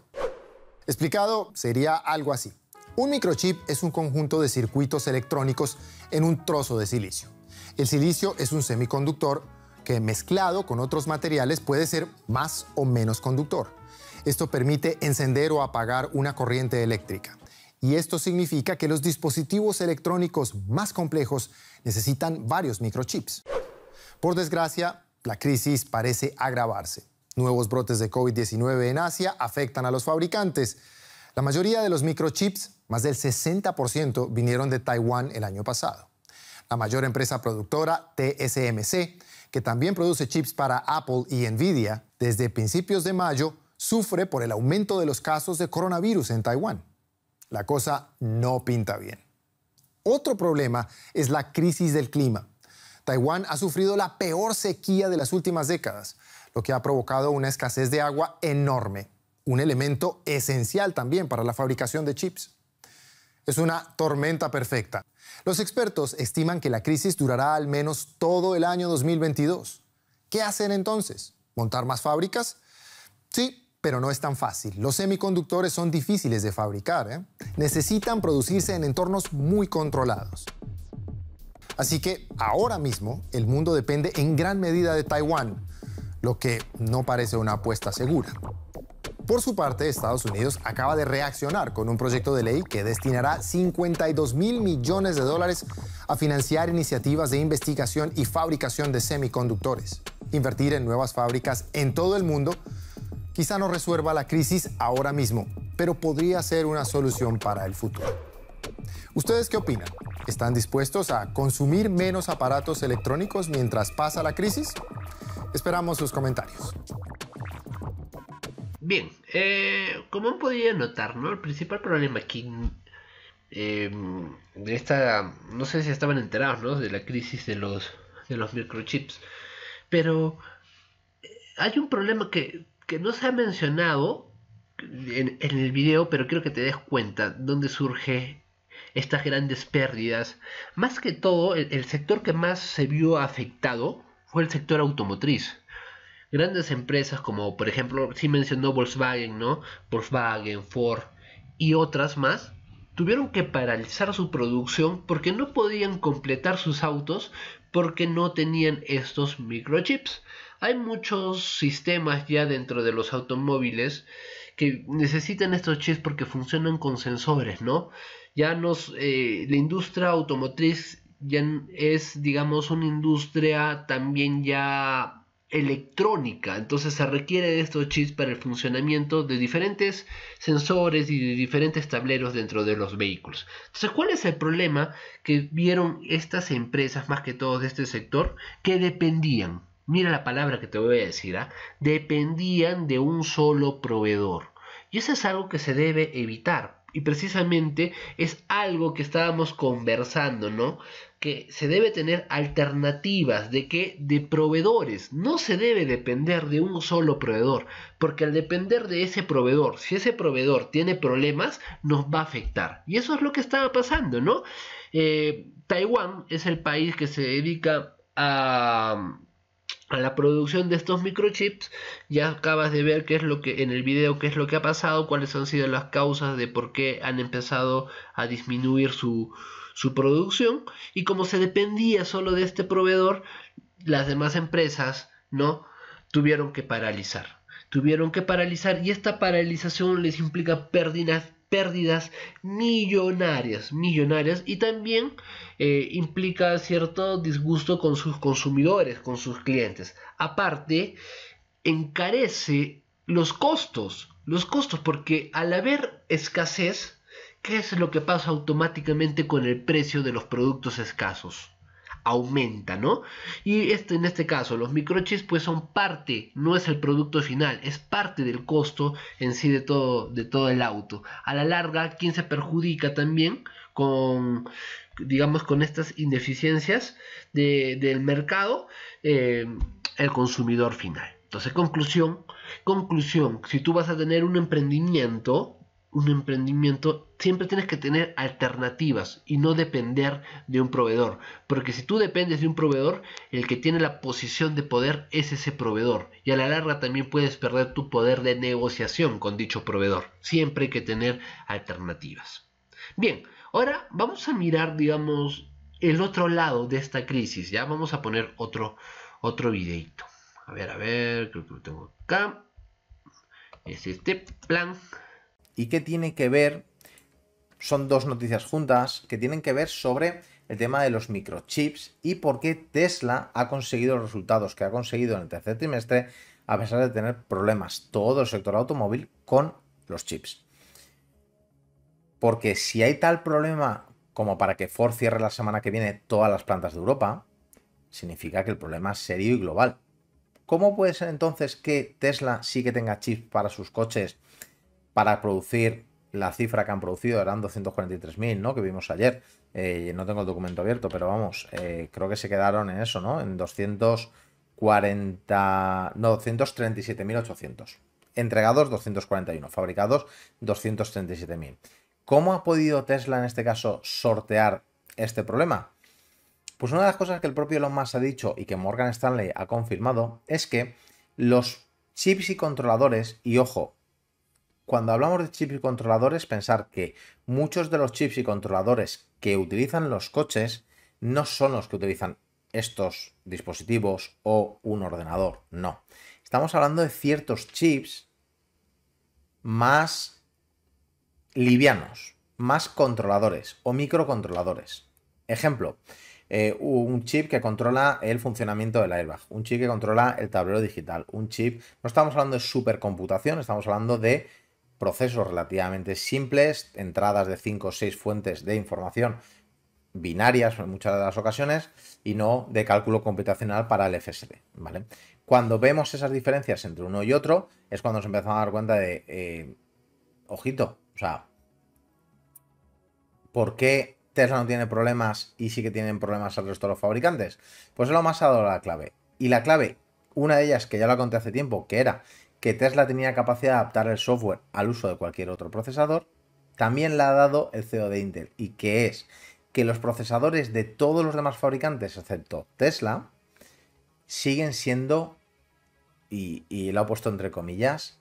Explicado, sería algo así. Un microchip es un conjunto de circuitos electrónicos en un trozo de silicio. El silicio es un semiconductor que mezclado con otros materiales puede ser más o menos conductor. Esto permite encender o apagar una corriente eléctrica y esto significa que los dispositivos electrónicos más complejos necesitan varios microchips. Por desgracia, la crisis parece agravarse. Nuevos brotes de COVID-19 en Asia afectan a los fabricantes. La mayoría de los microchips, más del 60%, vinieron de Taiwán el año pasado. La mayor empresa productora, TSMC, que también produce chips para Apple y Nvidia, desde principios de mayo sufre por el aumento de los casos de coronavirus en Taiwán la cosa no pinta bien. Otro problema es la crisis del clima. Taiwán ha sufrido la peor sequía de las últimas décadas, lo que ha provocado una escasez de agua enorme, un elemento esencial también para la fabricación de chips. Es una tormenta perfecta. Los expertos estiman que la crisis durará al menos todo el año 2022. ¿Qué hacen entonces? ¿Montar más fábricas? Sí, pero no es tan fácil. Los semiconductores son difíciles de fabricar, ¿eh? necesitan producirse en entornos muy controlados. Así que ahora mismo el mundo depende en gran medida de Taiwán, lo que no parece una apuesta segura. Por su parte, Estados Unidos acaba de reaccionar con un proyecto de ley que destinará 52 mil millones de dólares a financiar iniciativas de investigación y fabricación de semiconductores. Invertir en nuevas fábricas en todo el mundo Quizá no resuelva la crisis ahora mismo, pero podría ser una solución para el futuro. ¿Ustedes qué opinan? ¿Están dispuestos a consumir menos aparatos electrónicos mientras pasa la crisis? Esperamos sus comentarios. Bien, eh, como podido notar, ¿no? El principal problema aquí em, de esta, no sé si estaban enterados, ¿no? De la crisis de los, de los microchips, pero eh, hay un problema que, que no se ha mencionado en, el video, pero creo que te des cuenta dónde surge estas grandes pérdidas. Más que todo, el, sector que más se vio afectado fue el sector automotriz grandes empresas como por ejemplo, si mencionó Volkswagen, ¿no? Volkswagen, Ford y otras más, tuvieron que paralizar su producción porque no podían completar sus autos porque no tenían estos microchips. Hay muchos sistemas ya dentro de los automóviles que necesitan estos chips porque funcionan con sensores, ¿no? Ya nos, eh, la industria automotriz ya es, digamos, una industria también ya electrónica. Entonces se requiere de estos chips para el funcionamiento de diferentes sensores y de diferentes tableros dentro de los vehículos. Entonces, ¿cuál es el problema que vieron estas empresas, más que todo de este sector, que dependían mira la palabra que te voy a decir, ¿ah? dependían de un solo proveedor. Y eso es algo que se debe evitar. Y precisamente es algo que estábamos conversando, ¿no? Que se debe tener alternativas de que de proveedores no se debe depender de un solo proveedor, porque al depender de ese proveedor, si ese proveedor tiene problemas, nos va a afectar. Y eso es lo que estaba pasando, ¿no? Eh, Taiwán es el país que se dedica a a la producción de estos microchips, ya acabas de ver qué es lo que en el video qué es lo que ha pasado, cuáles han sido las causas de por qué han empezado a disminuir su, su producción y como se dependía solo de este proveedor, las demás empresas no tuvieron que paralizar. Tuvieron que paralizar y esta paralización les implica pérdidas pérdidas millonarias, millonarias y también eh, implica cierto disgusto con sus consumidores, con sus clientes. Aparte, encarece los costos, los costos, porque al haber escasez, ¿qué es lo que pasa automáticamente con el precio de los productos escasos? aumenta, ¿no? Y esto en este caso, los microchips pues son parte, no es el producto final, es parte del costo en sí de todo, de todo el auto. A la larga, quien se perjudica también con, digamos, con estas ineficiencias del mercado, eh, el consumidor final. Entonces, conclusión, conclusión, si tú vas a tener un emprendimiento, un emprendimiento, siempre tienes que tener alternativas y no depender de un proveedor. Porque si tú dependes de un proveedor, el que tiene la posición de poder es ese proveedor. Y a la larga también puedes perder tu poder de negociación con dicho proveedor. Siempre hay que tener alternativas. Bien, ahora vamos a mirar, digamos, el otro lado de esta crisis. Ya vamos a poner otro, otro videito. A ver, a ver, creo que lo tengo acá. Es este plan y qué tiene que ver, son dos noticias juntas, que tienen que ver sobre el tema de los microchips y por qué Tesla ha conseguido los resultados que ha conseguido en el tercer trimestre a pesar de tener problemas todo el sector automóvil con los chips. Porque si hay tal problema como para que Ford cierre la semana que viene todas las plantas de Europa, significa que el problema es serio y global. ¿Cómo puede ser entonces que Tesla sí que tenga chips para sus coches para producir la cifra que han producido, eran 243.000, ¿no? Que vimos ayer. Eh, no tengo el documento abierto, pero vamos, eh, creo que se quedaron en eso, ¿no? En 240... No, 237.800. Entregados 241, fabricados 237.000. ¿Cómo ha podido Tesla en este caso sortear este problema? Pues una de las cosas que el propio Elon Musk ha dicho y que Morgan Stanley ha confirmado es que los chips y controladores, y ojo, cuando hablamos de chips y controladores, pensar que muchos de los chips y controladores que utilizan los coches no son los que utilizan estos dispositivos o un ordenador, no. Estamos hablando de ciertos chips más livianos, más controladores o microcontroladores. Ejemplo, eh, un chip que controla el funcionamiento del airbag, un chip que controla el tablero digital, un chip, no estamos hablando de supercomputación, estamos hablando de procesos relativamente simples, entradas de 5 o 6 fuentes de información binarias en muchas de las ocasiones y no de cálculo computacional para el FSD, ¿vale? Cuando vemos esas diferencias entre uno y otro es cuando se empezamos a dar cuenta de, eh, ojito, o sea, ¿por qué Tesla no tiene problemas y sí que tienen problemas el resto de los fabricantes? Pues es lo más ha la clave. Y la clave, una de ellas que ya la conté hace tiempo, que era que Tesla tenía capacidad de adaptar el software al uso de cualquier otro procesador, también la ha dado el CEO de Intel, y que es que los procesadores de todos los demás fabricantes, excepto Tesla, siguen siendo, y, lo ha puesto entre comillas,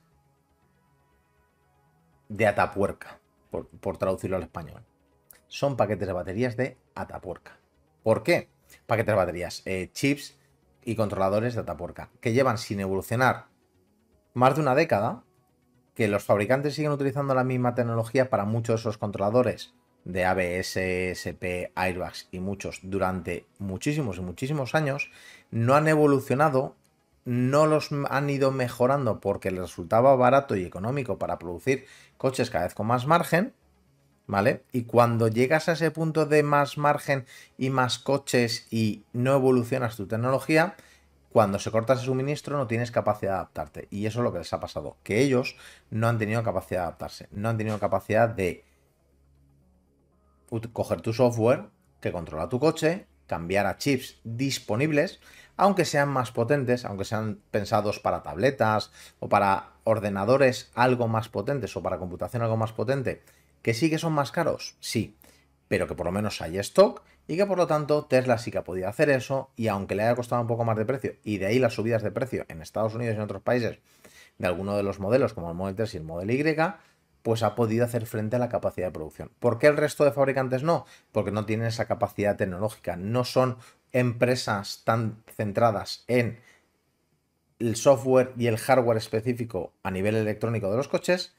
de atapuerca, por, traducirlo al español. Son paquetes de baterías de atapuerca. ¿Por qué? Paquetes de baterías, eh, chips y controladores de atapuerca, que llevan sin evolucionar más de una década que los fabricantes siguen utilizando la misma tecnología para muchos de esos controladores de ABS, SP, airbags y muchos durante muchísimos y muchísimos años, no han evolucionado, no los han ido mejorando porque les resultaba barato y económico para producir coches cada vez con más margen, ¿vale? Y cuando llegas a ese punto de más margen y más coches y no evolucionas tu tecnología, cuando se corta ese suministro no tienes capacidad de adaptarte. Y eso es lo que les ha pasado, que ellos no han tenido capacidad de adaptarse, no han tenido capacidad de coger tu software que controla tu coche, cambiar a chips disponibles, aunque sean más potentes, aunque sean pensados para tabletas o para ordenadores algo más potentes o para computación algo más potente, que sí que son más caros, sí, pero que por lo menos hay stock y que por lo tanto Tesla sí que podía hacer eso y aunque le haya costado un poco más de precio y de ahí las subidas de precio en Estados Unidos y en otros países de alguno de los modelos como el Model 3 y el Model Y, pues ha podido hacer frente a la capacidad de producción. ¿Por qué el resto de fabricantes no? Porque no tienen esa capacidad tecnológica, no son empresas tan centradas en el software y el hardware específico a nivel electrónico de los coches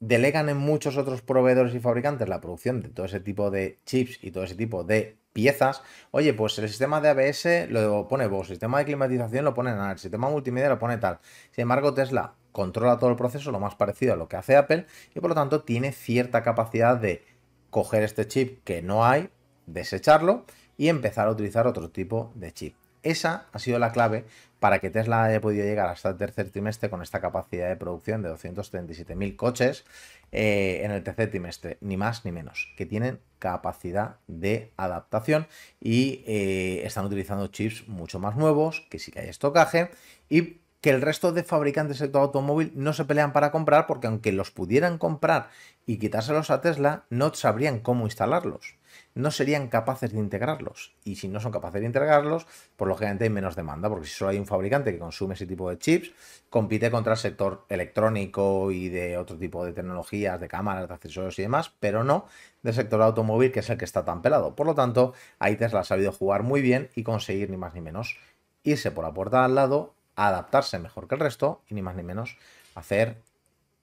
delegan en muchos otros proveedores y fabricantes la producción de todo ese tipo de chips y todo ese tipo de piezas, oye, pues el sistema de ABS lo pone vos, el sistema de climatización lo pone nada, el sistema multimedia lo pone tal. Sin embargo, Tesla controla todo el proceso, lo más parecido a lo que hace Apple, y por lo tanto tiene cierta capacidad de coger este chip que no hay, desecharlo y empezar a utilizar otro tipo de chip. Esa ha sido la clave para que Tesla haya podido llegar hasta el tercer trimestre con esta capacidad de producción de 237.000 coches eh, en el tercer trimestre, ni más ni menos, que tienen capacidad de adaptación y eh, están utilizando chips mucho más nuevos, que sí que hay estocaje y que el resto de fabricantes de automóvil no se pelean para comprar porque aunque los pudieran comprar y quitárselos a Tesla, no sabrían cómo instalarlos no serían capaces de integrarlos. Y si no son capaces de integrarlos, pues lógicamente hay menos demanda, porque si solo hay un fabricante que consume ese tipo de chips, compite contra el sector electrónico y de otro tipo de tecnologías, de cámaras, de accesorios y demás, pero no del sector automóvil, que es el que está tan pelado. Por lo tanto, ahí Tesla ha sabido jugar muy bien y conseguir ni más ni menos irse por la puerta al lado, adaptarse mejor que el resto y ni más ni menos hacer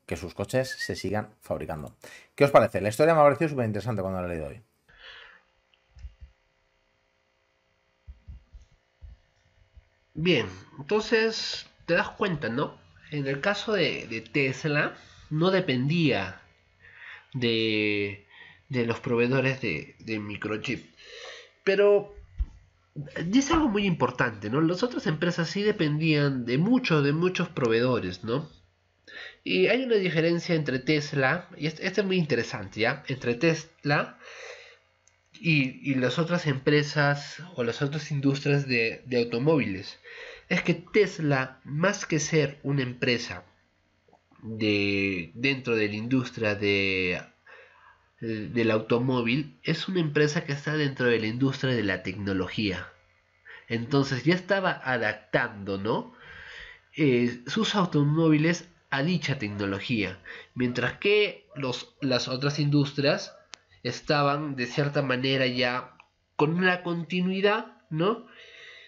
que sus coches se sigan fabricando. ¿Qué os parece? La historia me ha parecido súper interesante cuando la he leído hoy. Bien, entonces te das cuenta, ¿no? En el caso de, Tesla, no dependía de, de los proveedores de, microchip. Pero dice algo muy importante, ¿no? Las otras empresas sí dependían de muchos, de muchos proveedores, ¿no? Y hay una diferencia entre Tesla, y este, es muy interesante, ¿ya? Entre Tesla y, las otras empresas o las otras industrias de, automóviles es que Tesla, más que ser una empresa de, dentro de la industria de, del automóvil, es una empresa que está dentro de la industria de la tecnología. Entonces ya estaba adaptando ¿no? Eh, sus automóviles a dicha tecnología, mientras que los, las otras industrias estaban de cierta manera ya con una continuidad, ¿no?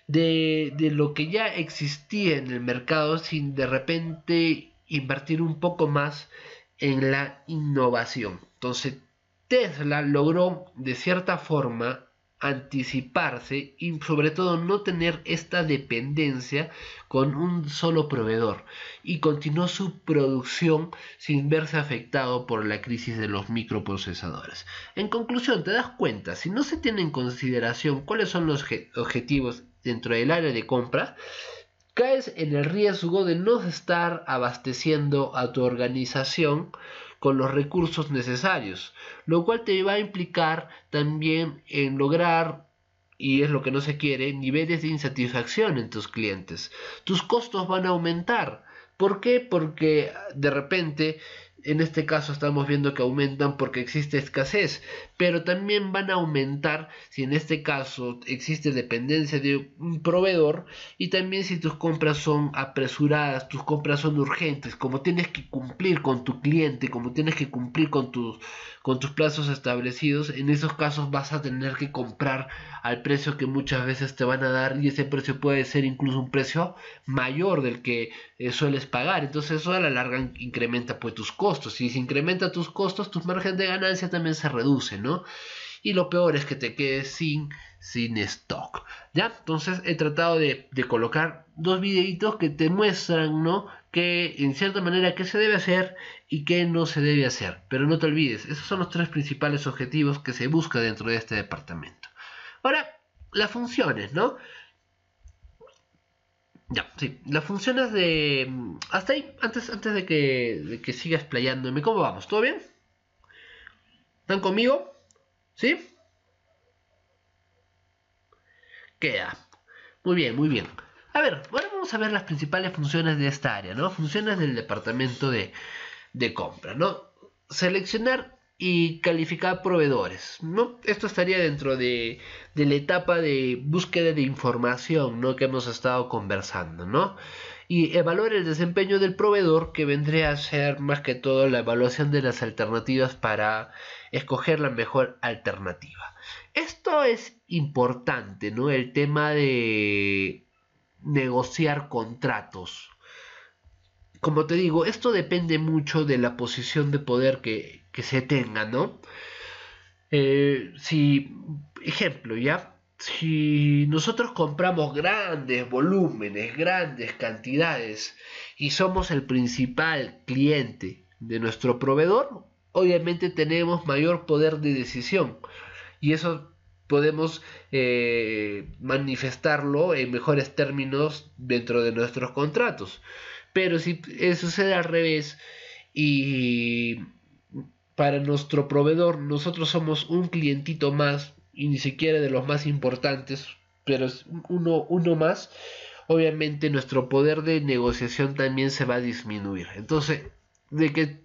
De, de lo que ya existía en el mercado sin de repente invertir un poco más en la innovación. Entonces, Tesla logró de cierta forma anticiparse y sobre todo no tener esta dependencia con un solo proveedor y continuó su producción sin verse afectado por la crisis de los microprocesadores. En conclusión, te das cuenta, si no se tiene en consideración cuáles son los objetivos dentro del área de compra, caes en el riesgo de no estar abasteciendo a tu organización con los recursos necesarios, lo cual te va a implicar también en lograr y es lo que no se quiere, niveles de insatisfacción en tus clientes. Tus costos van a aumentar. ¿Por qué? Porque de repente en este caso estamos viendo que aumentan porque existe escasez, pero también van a aumentar si en este caso existe dependencia de un proveedor y también si tus compras son apresuradas, tus compras son urgentes, como tienes que cumplir con tu cliente, como tienes que cumplir con tus, con tus plazos establecidos, en esos casos vas a tener que comprar al precio que muchas veces te van a dar y ese precio puede ser incluso un precio mayor del que eh, sueles pagar, entonces eso a la larga incrementa pues tus costos si se incrementa tus costos, tus margen de ganancia también se reducen ¿no? Y lo peor es que te quedes sin, sin stock. ¿Ya? Entonces he tratado de, colocar dos videitos que te muestran, ¿no? Que en cierta manera qué se debe hacer y qué no se debe hacer. Pero no te olvides, esos son los tres principales objetivos que se busca dentro de este departamento. Ahora, las funciones, ¿no? Ya, sí. Las funciones de. Mm, hasta ahí, antes, antes de que, de que siga explayándome, ¿cómo vamos? ¿Todo bien? ¿Están conmigo? ¿Sí? Queda. Muy bien, muy bien. A ver, ahora vamos a ver las principales funciones de esta área, ¿no? Funciones del departamento de, de compra, ¿no? Seleccionar y calificar proveedores. ¿no? Esto estaría dentro de, la etapa de búsqueda de información ¿no? que hemos estado conversando. ¿no? Y evaluar el desempeño del proveedor que vendría a ser más que todo la evaluación de las alternativas para escoger la mejor alternativa. Esto es importante, ¿no? El tema de negociar contratos como te digo, esto depende mucho de la posición de poder que, se tenga, ¿no? Eh, si, ejemplo, ¿ya? Si nosotros compramos grandes volúmenes, grandes cantidades y somos el principal cliente de nuestro proveedor, obviamente tenemos mayor poder de decisión y eso podemos eh, manifestarlo en mejores términos dentro de nuestros contratos. Pero si eso al revés y para nuestro proveedor nosotros somos un clientito más y ni siquiera de los más importantes, pero es uno, uno más, obviamente nuestro poder de negociación también se va a disminuir. Entonces, de que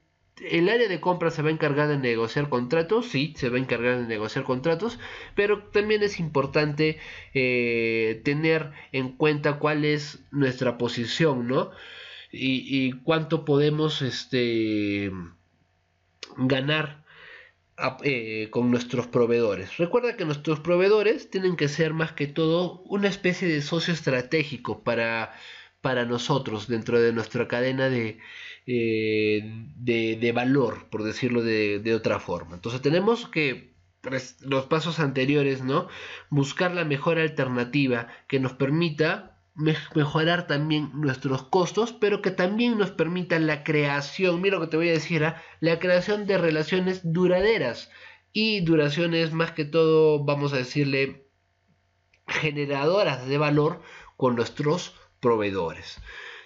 el área de compra se va a encargar de negociar contratos, sí, se va a encargar de negociar contratos, pero también es importante eh, tener en cuenta cuál es nuestra posición, ¿no? y, cuánto podemos este, ganar eh, con nuestros proveedores. Recuerda que nuestros proveedores tienen que ser más que todo una especie de socio estratégico para, nosotros dentro de nuestra cadena eh, de, de, valor, por decirlo de, de otra forma. Entonces tenemos que los pasos anteriores, ¿no? Buscar la mejor alternativa que nos permita mejorar también nuestros costos, pero que también nos permitan la creación, mira lo que te voy a decir, ¿ah? la creación de relaciones duraderas y duraciones más que todo, vamos a decirle, generadoras de valor con nuestros proveedores.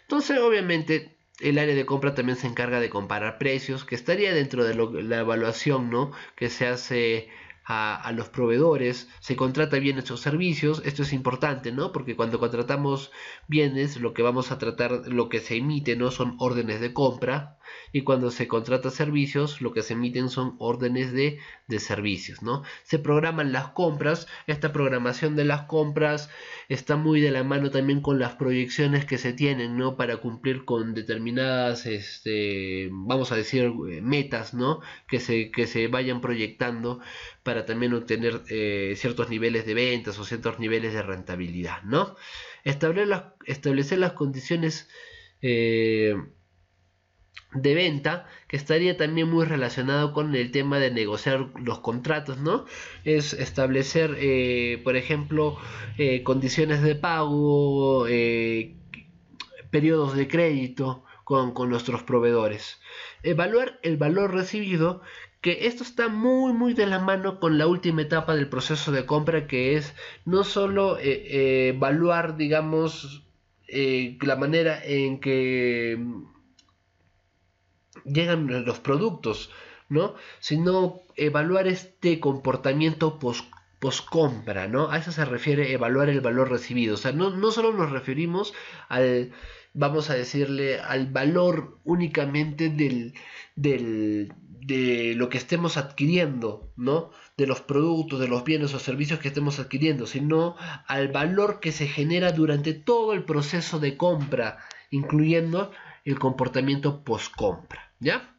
Entonces, obviamente, el área de compra también se encarga de comparar precios, que estaría dentro de la evaluación ¿no? que se hace a, los proveedores, se contrata bien estos servicios, esto es importante, ¿no? Porque cuando contratamos bienes, lo que vamos a tratar, lo que se emite, ¿no? Son órdenes de compra, y cuando se contrata servicios lo que se emiten son órdenes de, servicios, ¿no? Se programan las compras, esta programación de las compras está muy de la mano también con las proyecciones que se tienen, ¿no? Para cumplir con determinadas, este, vamos a decir, eh, metas, ¿no? Que se, vayan proyectando para también obtener eh, ciertos niveles de ventas o ciertos niveles de rentabilidad, ¿no? Establecer las, las condiciones eh, de venta que estaría también muy relacionado con el tema de negociar los contratos no es establecer eh, por ejemplo eh, condiciones de pago eh, periodos de crédito con, nuestros proveedores evaluar el valor recibido que esto está muy muy de la mano con la última etapa del proceso de compra que es no sólo evaluar digamos la manera en que llegan los productos, ¿no? Sino evaluar este comportamiento post compra ¿no? A eso se refiere evaluar el valor recibido. O sea, no, solo nos referimos al, vamos a decirle, al valor únicamente del, de lo que estemos adquiriendo, ¿no? De los productos, de los bienes o servicios que estemos adquiriendo, sino al valor que se genera durante todo el proceso de compra, incluyendo el comportamiento pos-compra. ¿Ya?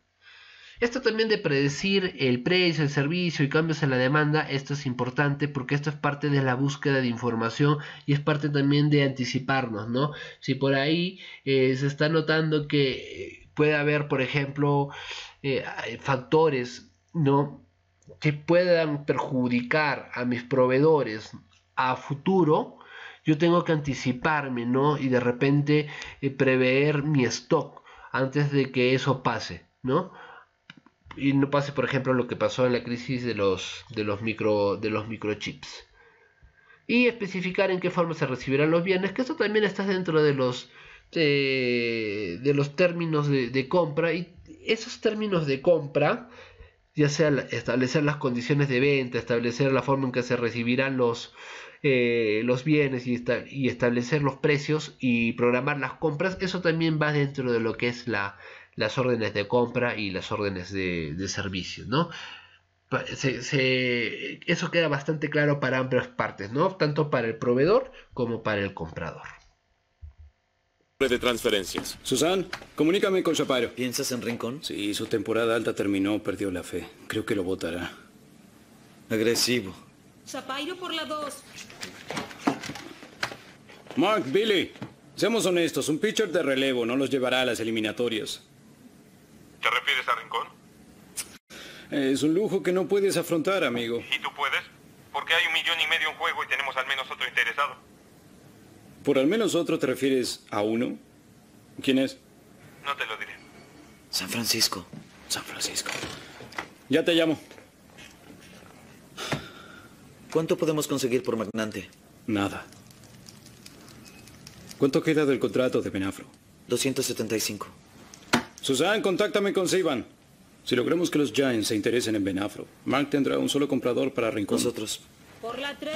Esto también de predecir el precio, el servicio y cambios en la demanda, esto es importante porque esto es parte de la búsqueda de información y es parte también de anticiparnos, ¿no? Si por ahí eh, se está notando que eh, puede haber, por ejemplo, eh, factores, ¿no? Que puedan perjudicar a mis proveedores a futuro, yo tengo que anticiparme, ¿no? Y de repente prever mi stock antes de que eso pase, ¿no? Y no pase, por ejemplo, lo que pasó en la crisis de los, de los, micro, de los microchips. Y especificar en qué forma se recibirán los bienes, que eso también está dentro de los, de, los términos de compra. Y esos términos de compra, ya sea establecer las condiciones de venta, establecer la forma en que se recibirán los, eh, los bienes y, establecer los precios y programar las compras, eso también va dentro de lo que es la, las órdenes de compra y las órdenes de, de servicio, ¿no? eso queda bastante claro para ambas partes, ¿no? Tanto para el proveedor como para el comprador. De transferencias. Susan, comunícame con Chaparro. ¿Piensas en Rincón? Sí, su temporada alta terminó, perdió la fe. Creo que lo votará. Agresivo. Zapairo por la 2. Mark, Billy, seamos honestos, un pitcher de relevo no los llevará a las eliminatorias. ¿Te refieres a Rincón? Es un lujo que no puedes afrontar, amigo. ¿Y tú puedes? Porque hay un millón y medio en juego y tenemos al menos otro interesado. ¿Por al menos otro te refieres a uno? ¿Quién es? No te lo diré. San Francisco. San Francisco. Ya te llamo. ¿Cuánto podemos conseguir por Magnante? Nada. ¿Cuánto queda del contrato de Benafro? 275. Susan, contáctame con Sivan. Si logramos que los Giants se interesen en Benafro, Mark tendrá un solo comprador para Rincón. Nosotros. Por la 3.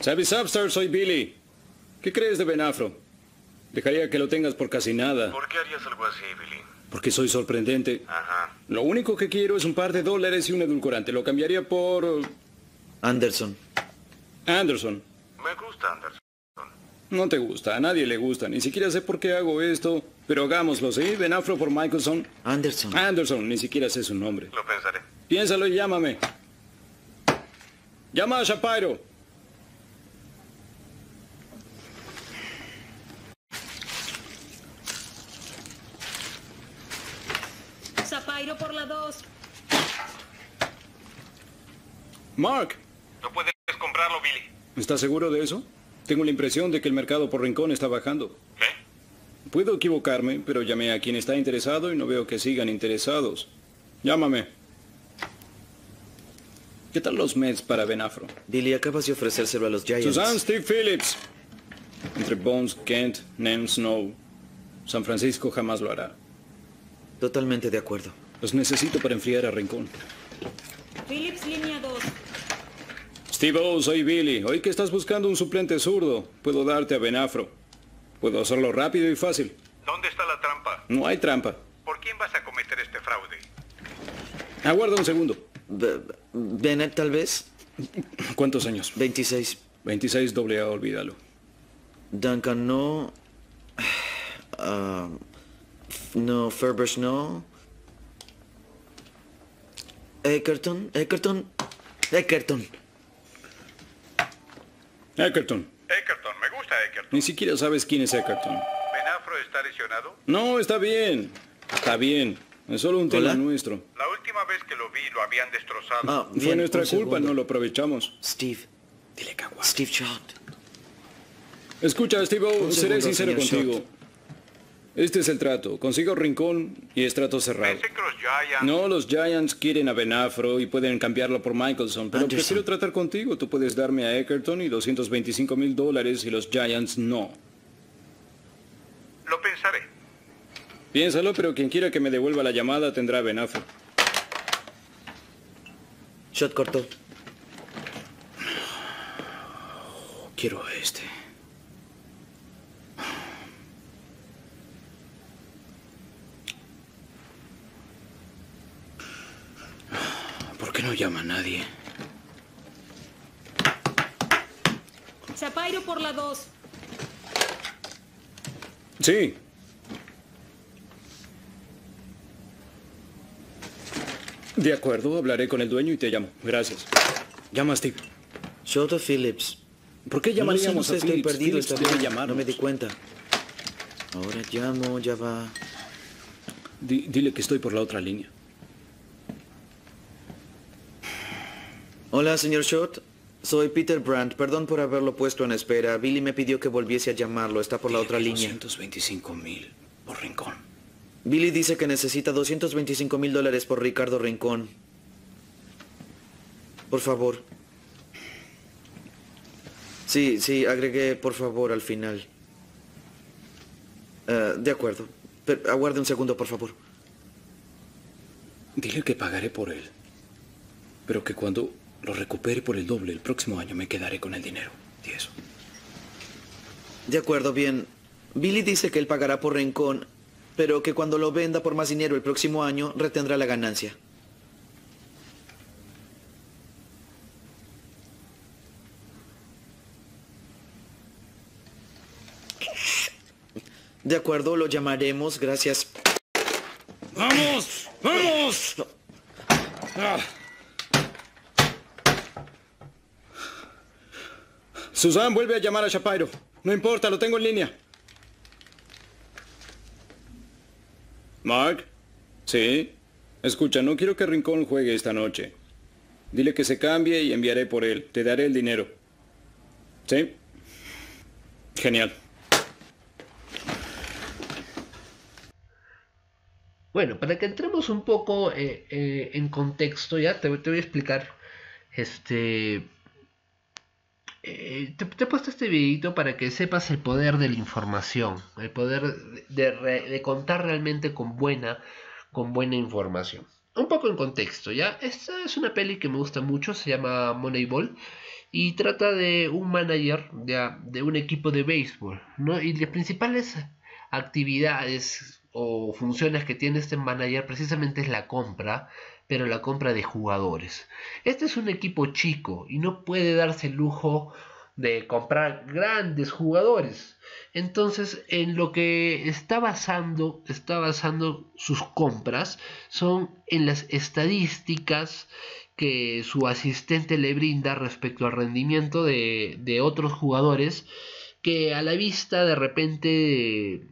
Savvy Substar, soy Billy. ¿Qué crees de Benafro? Dejaría que lo tengas por casi nada. ¿Por qué harías algo así, Billy? Porque soy sorprendente. Ajá. Lo único que quiero es un par de dólares y un edulcorante. Lo cambiaría por... Anderson. Anderson. Me gusta Anderson. No te gusta, a nadie le gusta, ni siquiera sé por qué hago esto, pero hagámoslo, ¿sí? Benafro por Michaelson. Anderson. Anderson, ni siquiera sé su nombre. Lo pensaré. Piénsalo y llámame. Llama a Shapiro. por la 2. Mark. No puedes comprarlo, Billy. ¿Estás seguro de eso? Tengo la impresión de que el mercado por rincón está bajando. ¿Qué? Puedo equivocarme, pero llamé a quien está interesado y no veo que sigan interesados. Llámame. ¿Qué tal los meds para Benafro? Billy, acabas de ofrecérselo a los Giants. Susan Steve Phillips. Entre Bones, Kent, Nance Snow. San Francisco jamás lo hará. Totalmente de acuerdo. Los necesito para enfriar a Rincón. Philips línea 2. Steve O, soy Billy. Hoy que estás buscando un suplente zurdo. Puedo darte a Benafro. Puedo hacerlo rápido y fácil. ¿Dónde está la trampa? No hay trampa. ¿Por quién vas a cometer este fraude? Aguarda un segundo. ¿Benet, tal vez. ¿Cuántos años? 26. 26 doble A, olvídalo. Duncan, no. Ah, no, Ferbers, no. Eckerton, Eckerton, Eckerton. Eckerton. Eckerton, me gusta Eckerton. Ni siquiera sabes quién es Eckerton. ¿Benafro está lesionado? No, está bien. Está bien. Es solo un tema nuestro. La última vez que lo vi lo habían destrozado. Ah, bien, Fue nuestra culpa, no lo aprovechamos. Steve. Dile Steve Shot. Escucha, Steve, seré sincero contigo. Este es el trato. Consigo rincón y es trato cerrado. no, los Giants quieren a Benafro y pueden cambiarlo por Michelson, pero prefiero tratar contigo. Tú puedes darme a Eckerton y 225 mil dólares y los Giants no. Lo pensaré. Piénsalo, pero quien quiera que me devuelva la llamada tendrá a Benafro Shot corto. Quiero a este. ¿Por qué no llama a nadie? Chapairo por la 2. Sí. De acuerdo, hablaré con el dueño y te llamo. Gracias. Llama a Steve. Phillips. ¿Por qué llamaríamos a Estoy perdido esta debe No me di cuenta. Ahora llamo, ya va. dile que estoy por la otra línea. Hola, señor Short. Soy Peter Brandt. Perdón por haberlo puesto en espera. Billy me pidió que volviese a llamarlo. Está por la otra línea. 225 mil por Rincón. Billy dice que necesita 225 mil dólares por Ricardo Rincón. Por favor. Sí, sí, agregué por favor al final. Eh, de acuerdo. aguarde un segundo, por favor. Dile que pagaré por él. Pero que cuando lo recupere por el doble el próximo año, me quedaré con el dinero. Y eso. De acuerdo, bien. Billy dice que él pagará por Rincón, pero que cuando lo venda por más dinero el próximo año, retendrá la ganancia. De acuerdo, lo llamaremos. Gracias. ¡Vamos! ¡Vamos! Ah. Susan, vuelve a llamar a Shapiro. No importa, lo tengo en línea. Mark, ¿sí? Escucha, no quiero que Rincón juegue esta noche. Dile que se cambie y enviaré por él. Te daré el dinero. ¿Sí? Genial. Bueno, para que entremos un poco eh, eh, en contexto, ya te voy a explicar este eh, te, he puesto este videito para que sepas el poder de la información, el poder de, contar realmente con buena, con buena información. Un poco en contexto, ¿ya? Esta es una peli que me gusta mucho, se llama Moneyball y trata de un manager de, de un equipo de béisbol, ¿no? Y las principales actividades o funciones que tiene este manager precisamente es la compra pero la compra de jugadores. Este es un equipo chico y no puede darse el lujo de comprar grandes jugadores. Entonces, en lo que está basando, está basando sus compras son en las estadísticas que su asistente le brinda respecto al rendimiento de, otros jugadores que a la vista de repente de,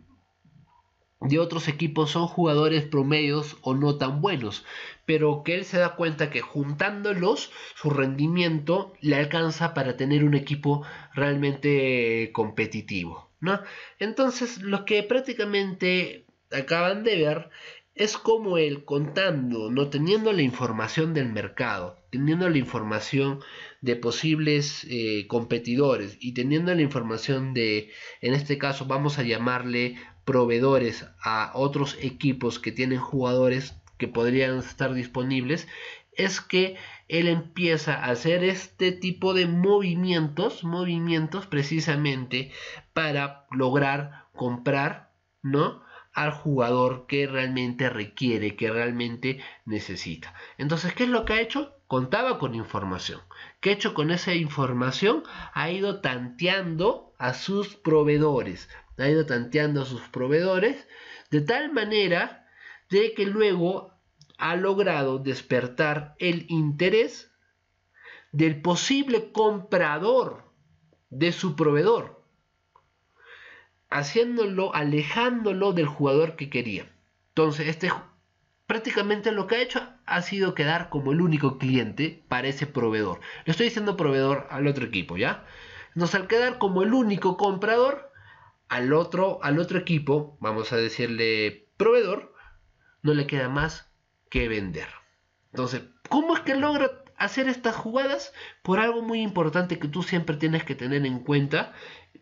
de otros equipos son jugadores promedios o no tan buenos, pero que él se da cuenta que juntándolos su rendimiento le alcanza para tener un equipo realmente eh, competitivo. ¿no? Entonces lo que prácticamente acaban de ver es como él contando, no teniendo la información del mercado, teniendo la información de posibles eh, competidores y teniendo la información de, en este caso vamos a llamarle proveedores a otros equipos que tienen jugadores que podrían estar disponibles es que él empieza a hacer este tipo de movimientos, movimientos precisamente para lograr comprar, ¿no? al jugador que realmente requiere, que realmente necesita. Entonces, ¿qué es lo que ha hecho? Contaba con información. ¿Qué ha hecho con esa información? Ha ido tanteando a sus proveedores. Ha ido tanteando a sus proveedores de tal manera de que luego ha logrado despertar el interés del posible comprador de su proveedor, haciéndolo, alejándolo del jugador que quería. Entonces, este prácticamente lo que ha hecho ha sido quedar como el único cliente para ese proveedor. Le estoy diciendo proveedor al otro equipo, ¿ya? Nos al quedar como el único comprador al otro, al otro equipo, vamos a decirle proveedor, no le queda más que vender. Entonces, ¿cómo es que logra hacer estas jugadas? Por algo muy importante que tú siempre tienes que tener en cuenta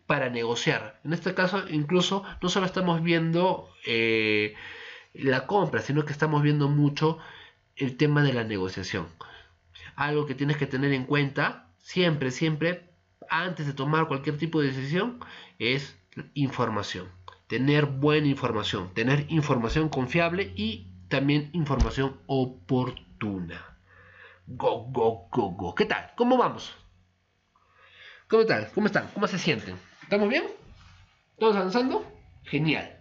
para negociar. En este caso, incluso no solo estamos viendo eh, la compra, sino que estamos viendo mucho el tema de la negociación. Algo que tienes que tener en cuenta siempre, siempre, antes de tomar cualquier tipo de decisión, es información tener buena información, tener información confiable y también información oportuna. Go, go, go, go. ¿Qué tal? ¿Cómo vamos? ¿Cómo tal? ¿Cómo están? ¿Cómo se sienten? ¿Estamos bien? ¿Estamos avanzando? Genial.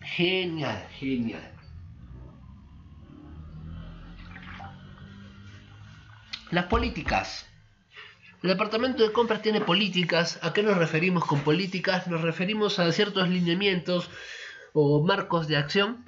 Genial, genial. Las políticas el departamento de compras tiene políticas. ¿A qué nos referimos con políticas? Nos referimos a ciertos lineamientos o marcos de acción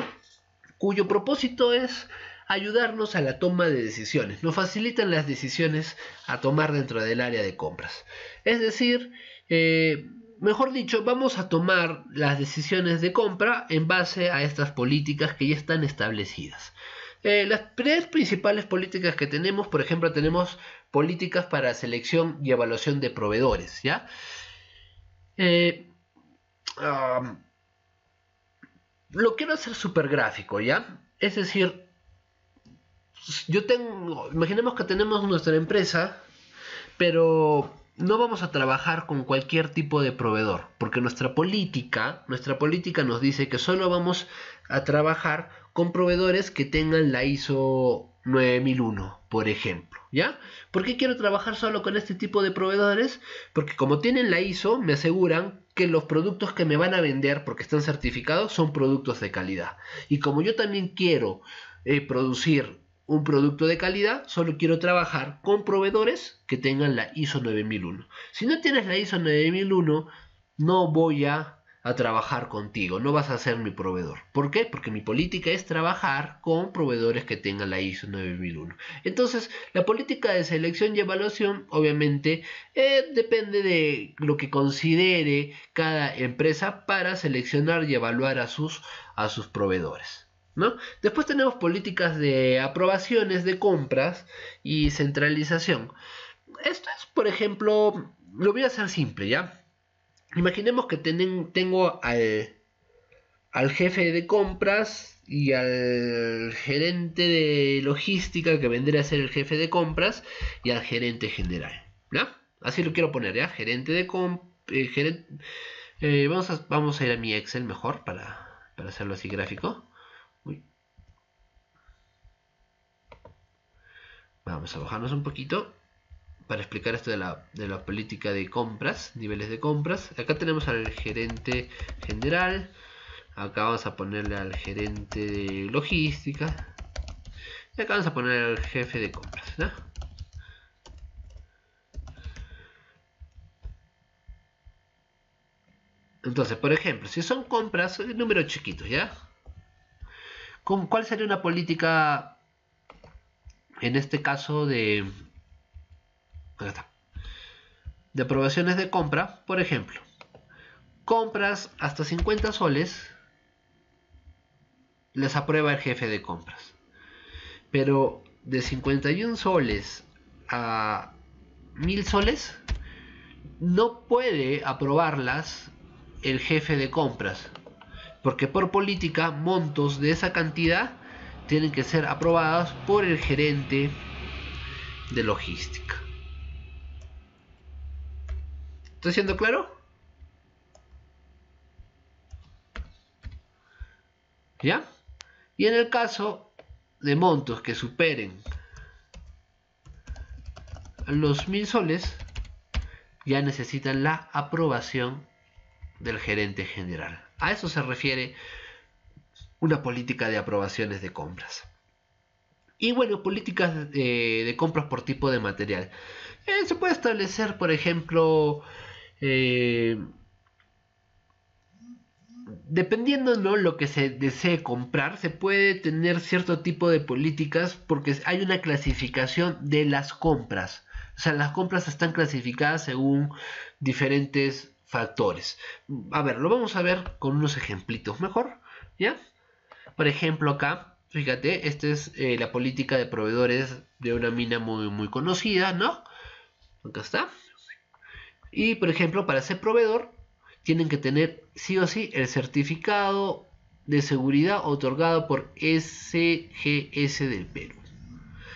cuyo propósito es ayudarnos a la toma de decisiones. Nos facilitan las decisiones a tomar dentro del área de compras. Es decir, eh, mejor dicho, vamos a tomar las decisiones de compra en base a estas políticas que ya están establecidas. Eh, las tres principales políticas que tenemos, por ejemplo, tenemos políticas para selección y evaluación de proveedores, ¿ya? Eh, lo quiero hacer súper gráfico, ¿ya? Es decir, yo tengo, imaginemos que tenemos nuestra empresa, pero no vamos a trabajar con cualquier tipo de proveedor, porque nuestra política, nuestra política nos dice que solo vamos a trabajar con proveedores que tengan la ISO 9001, por ejemplo. ¿Ya? ¿Por qué quiero trabajar solo con este tipo de proveedores? Porque como tienen la ISO, me aseguran que los productos que me van a vender, porque están certificados, son productos de calidad. Y como yo también quiero eh, producir un producto de calidad, solo quiero trabajar con proveedores que tengan la ISO 9001. Si no tienes la ISO 9001, no voy a a trabajar contigo, no vas a ser mi proveedor. ¿Por qué? Porque mi política es trabajar con proveedores que tengan la ISO 9001. Entonces, la política de selección y evaluación obviamente eh, depende de lo que considere cada empresa para seleccionar y evaluar a sus, a sus proveedores. ¿No? Después tenemos políticas de aprobaciones de compras y centralización. Esto es, por ejemplo, lo voy a hacer simple, ¿ya? Imaginemos que tengo al, al jefe de compras y al gerente de logística que vendría a ser el jefe de compras y al gerente general. ¿no? Así lo quiero poner, ¿ya? Gerente de compras. Eh, eh, vamos, a, vamos a ir a mi Excel mejor para, hacerlo así gráfico. Vamos a bajarnos un poquito para explicar esto de la, política de compras, niveles de compras. Acá tenemos al gerente general, acá vamos a ponerle al gerente de logística y acá vamos a poner al jefe de compras. Entonces, por ejemplo, si son compras, eh, números chiquitos, ¿ya? ¿Cuál sería una política, en este caso, de, pues de aprobaciones de compra, por ejemplo, compras hasta 50 soles, las aprueba el jefe de compras. Pero de 51 soles a 1000 soles, no puede aprobarlas el jefe de compras. Porque por política, montos de esa cantidad tienen que ser aprobados por el gerente de logística. ¿Estoy siendo claro? ¿Ya? Y en el caso de montos que superen los mil soles, ya necesitan la aprobación del gerente general. A eso se refiere una política de aprobaciones de compras. Y bueno, políticas eh, de, compras por tipo de material. Eh, se puede establecer, por ejemplo, eh, dependiendo de lo que se desee comprar, se puede tener cierto tipo de políticas porque hay una clasificación de las compras. O sea, las compras están clasificadas según diferentes factores. A ver, lo vamos a ver con unos ejemplitos mejor, ¿ya? Por ejemplo, acá, fíjate, esta es eh, la política de proveedores de una mina muy, muy conocida, ¿no? Acá está, y por ejemplo, para ser proveedor, tienen que tener sí o sí el certificado de seguridad otorgado por SGS del Perú.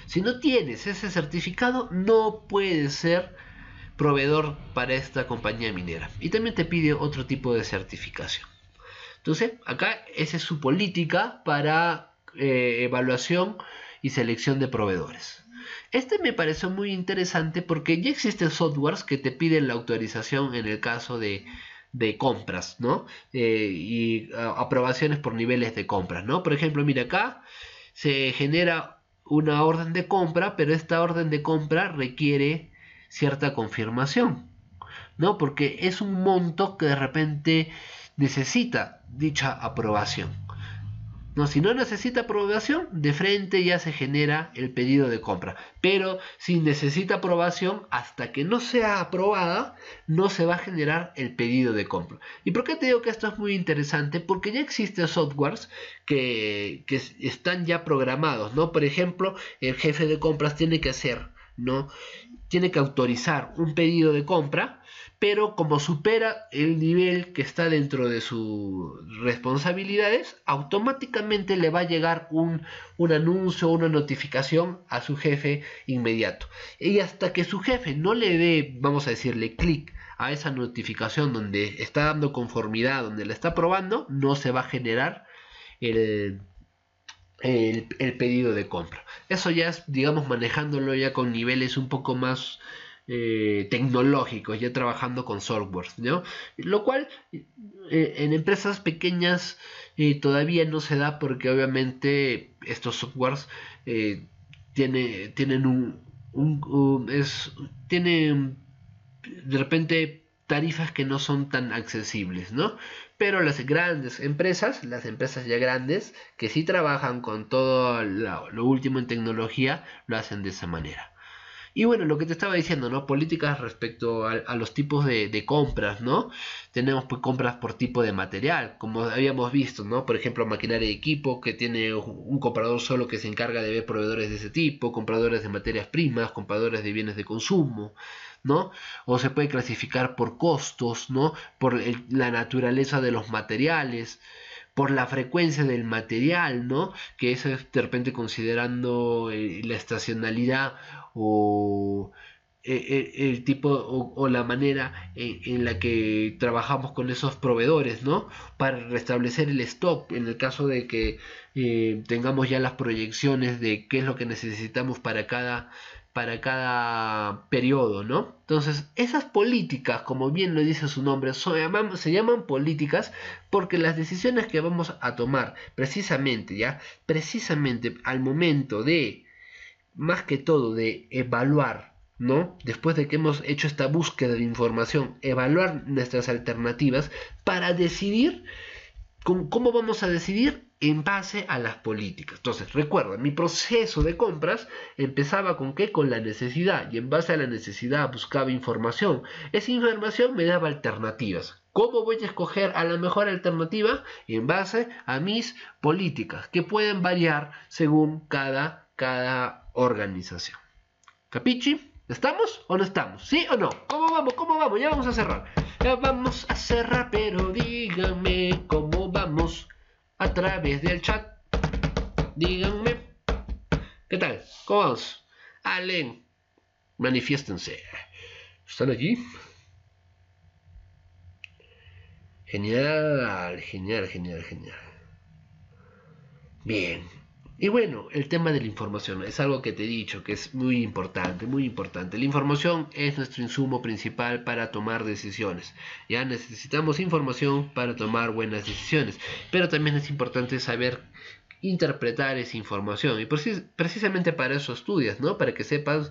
Si no tienes ese certificado, no puedes ser proveedor para esta compañía minera. Y también te pide otro tipo de certificación. Entonces, acá esa es su política para eh, evaluación y selección de proveedores. Este me pareció muy interesante porque ya existen softwares que te piden la autorización en el caso de, compras, ¿no? Eh, y aprobaciones por niveles de compras, ¿no? Por ejemplo, mira acá, se genera una orden de compra, pero esta orden de compra requiere cierta confirmación, ¿no? Porque es un monto que de repente necesita dicha aprobación. No, si no necesita aprobación, de frente ya se genera el pedido de compra. Pero si necesita aprobación, hasta que no sea aprobada, no se va a generar el pedido de compra. ¿Y por qué te digo que esto es muy interesante? Porque ya existen softwares que, que están ya programados, ¿no? Por ejemplo, el jefe de compras tiene que hacer, ¿no? Tiene que autorizar un pedido de compra pero como supera el nivel que está dentro de sus responsabilidades, automáticamente le va a llegar un, anuncio, una notificación a su jefe inmediato. Y hasta que su jefe no le dé, vamos a decirle, clic a esa notificación donde está dando conformidad, donde la está probando, no se va a generar el, el pedido de compra. Eso ya es, digamos, manejándolo ya con niveles un poco más eh, tecnológicos, ya trabajando con softwares Lo cual eh, en empresas pequeñas eh, todavía no se da porque obviamente estos softwares tienen un, de repente tarifas que no son tan accesibles, ¿no? Pero las grandes empresas, las empresas ya grandes, que sí trabajan con todo lo último en tecnología, lo hacen de esa manera. Y bueno, lo que te estaba diciendo, ¿no? Políticas respecto a, los tipos de, compras, ¿no? Tenemos pues, compras por tipo de material, como habíamos visto, ¿no? Por ejemplo, maquinaria de equipo, que tiene un comprador solo que se encarga de ver proveedores de ese tipo, compradores de materias primas, compradores de bienes de consumo, ¿no? O se puede clasificar por costos, ¿no? Por la naturaleza de los materiales por la frecuencia del material, ¿no? Que eso es eh, de repente considerando eh, la estacionalidad o eh, el, tipo o, la manera en, la que trabajamos con esos proveedores, ¿no? Para restablecer el stop en el caso de que tengamos ya las proyecciones de qué es lo que necesitamos para cada para cada periodo, ¿no? Entonces, esas políticas, como bien lo dice su nombre, se llaman políticas porque las decisiones que vamos a tomar precisamente, ¿ya? Precisamente al momento de, más que todo, de evaluar, ¿no? Después de que hemos hecho esta búsqueda de información, evaluar nuestras alternativas para decidir con cómo vamos a decidir en base a las políticas. Entonces, recuerda, mi proceso de compras empezaba con qué? Con la necesidad y en base a la necesidad buscaba información. Esa información me daba alternativas. ¿Cómo voy a escoger a la mejor alternativa? En base a mis políticas, que pueden variar según cada, cada organización. ¿Capichi? ¿Estamos o no estamos? ¿Sí o no? ¿Cómo vamos? ¿Cómo vamos? Ya vamos a cerrar. Ya vamos a cerrar, pero dígame cómo vamos a través del chat. Díganme, ¿qué tal? ¿Cómo vamos? Allen, manifiéstense. ¿Están allí? Genial, genial, genial, genial. Bien, y bueno, el tema de la información es algo que te he dicho que es muy importante, muy importante. La información es nuestro insumo principal para tomar decisiones. Ya necesitamos información para tomar buenas decisiones, pero también es importante saber interpretar esa información y precisamente para eso estudias, ¿no? Para que sepas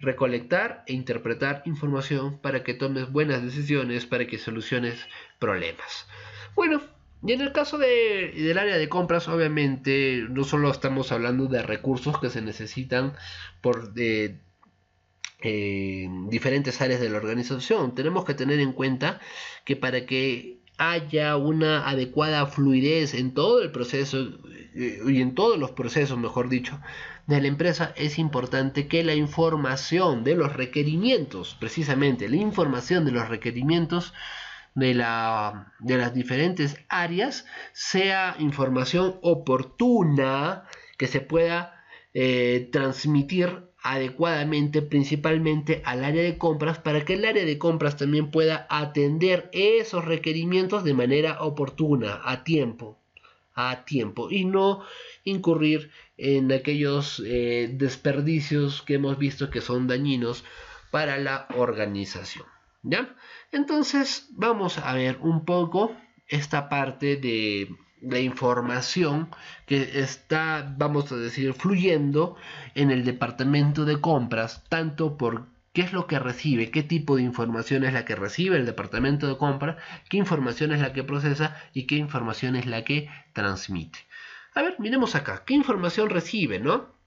recolectar e interpretar información para que tomes buenas decisiones, para que soluciones problemas. Bueno, y en el caso de, del área de compras, obviamente, no solo estamos hablando de recursos que se necesitan por eh, diferentes áreas de la organización. Tenemos que tener en cuenta que para que haya una adecuada fluidez en todo el proceso eh, y en todos los procesos, mejor dicho, de la empresa, es importante que la información de los requerimientos, precisamente la información de los requerimientos, de, la, de las diferentes áreas sea información oportuna que se pueda eh, transmitir adecuadamente principalmente al área de compras para que el área de compras también pueda atender esos requerimientos de manera oportuna, a tiempo, a tiempo y no incurrir en aquellos eh, desperdicios que hemos visto que son dañinos para la organización. ¿Ya? Entonces vamos a ver un poco esta parte de la información que está, vamos a decir, fluyendo en el departamento de compras, tanto por qué es lo que recibe, qué tipo de información es la que recibe el departamento de compras, qué información es la que procesa y qué información es la que transmite. A ver, miremos acá, ¿qué información recibe, no?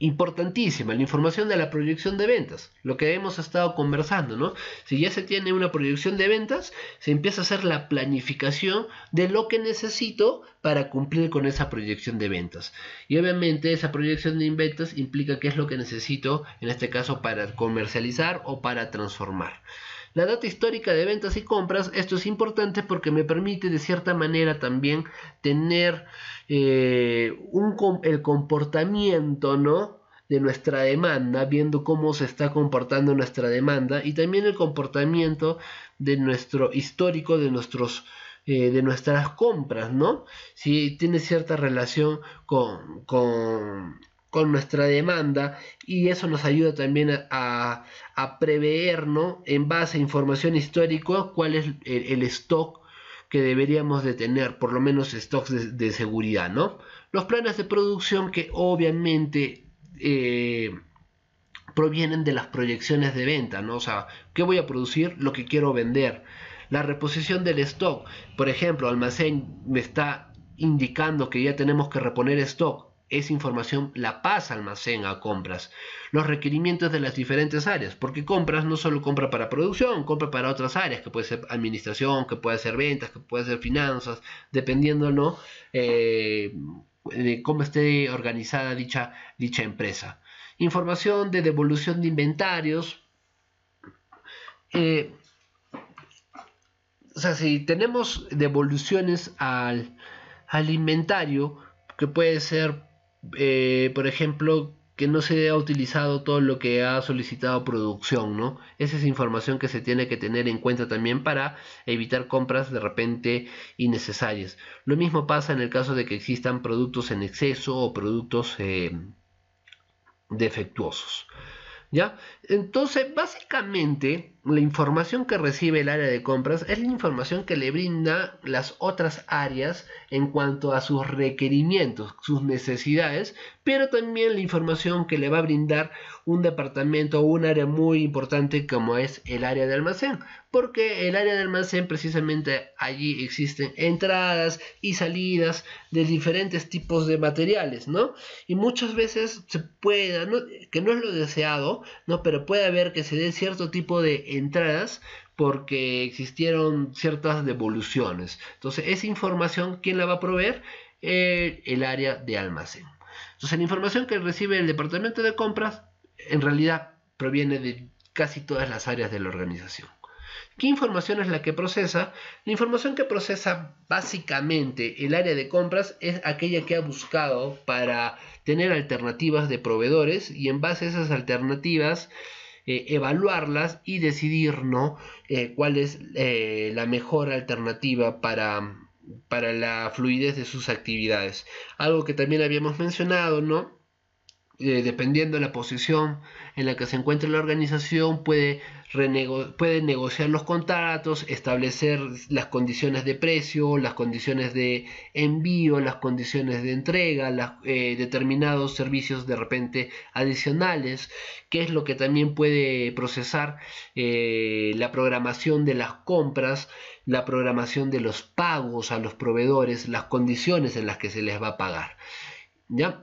importantísima, la información de la proyección de ventas, lo que hemos estado conversando, ¿no? Si ya se tiene una proyección de ventas, se empieza a hacer la planificación de lo que necesito para cumplir con esa proyección de ventas. Y obviamente esa proyección de ventas implica qué es lo que necesito, en este caso, para comercializar o para transformar. La data histórica de ventas y compras, esto es importante porque me permite de cierta manera también tener eh, el comportamiento, ¿no? de nuestra demanda, viendo cómo se está comportando nuestra demanda y también el comportamiento de nuestro histórico, de nuestros eh, de nuestras compras, ¿no? Si tiene cierta relación con, con nuestra demanda y eso nos ayuda también a, a, prever ¿no? en base a información histórica cuál es el, stock que deberíamos de tener, por lo menos stocks de, seguridad. ¿no? Los planes de producción que obviamente eh, provienen de las proyecciones de venta, ¿no? o sea, ¿qué voy a producir? Lo que quiero vender. La reposición del stock, por ejemplo, almacén me está indicando que ya tenemos que reponer stock esa información la pasa almacén a compras. Los requerimientos de las diferentes áreas, porque compras no solo compra para producción, compra para otras áreas, que puede ser administración, que puede ser ventas, que puede ser finanzas, dependiendo eh, de cómo esté organizada dicha, dicha empresa. Información de devolución de inventarios. Eh, o sea, si tenemos devoluciones al, al inventario, que puede ser eh, por ejemplo, que no se ha utilizado todo lo que ha solicitado producción, ¿no? Esa es información que se tiene que tener en cuenta también para evitar compras de repente innecesarias. Lo mismo pasa en el caso de que existan productos en exceso o productos eh, defectuosos, ¿ya? Entonces, básicamente, la información que recibe el área de compras es la información que le brinda las otras áreas en cuanto a sus requerimientos, sus necesidades, pero también la información que le va a brindar un departamento o un área muy importante como es el área de almacén, porque el área de almacén precisamente allí existen entradas y salidas de diferentes tipos de materiales, ¿no? Y muchas veces se pueda, que no es lo deseado, ¿no? Pero puede haber que se dé cierto tipo de entradas porque existieron ciertas devoluciones. Entonces, esa información, ¿quién la va a proveer? Eh, el área de almacén. Entonces, la información que recibe el departamento de compras, en realidad, proviene de casi todas las áreas de la organización. ¿Qué información es la que procesa? La información que procesa básicamente el área de compras es aquella que ha buscado para tener alternativas de proveedores y en base a esas alternativas eh, evaluarlas y decidir eh, cuál es eh, la mejor alternativa para, para la fluidez de sus actividades. Algo que también habíamos mencionado, ¿no? Eh, dependiendo de la posición en la que se encuentre la organización, puede, negociar los contratos, establecer las condiciones de precio, las condiciones de envío, las condiciones de entrega, eh, determinados servicios de repente adicionales, que es lo que también puede procesar eh, la programación de las compras, la programación de los pagos a los proveedores, las condiciones en las que se les va a pagar.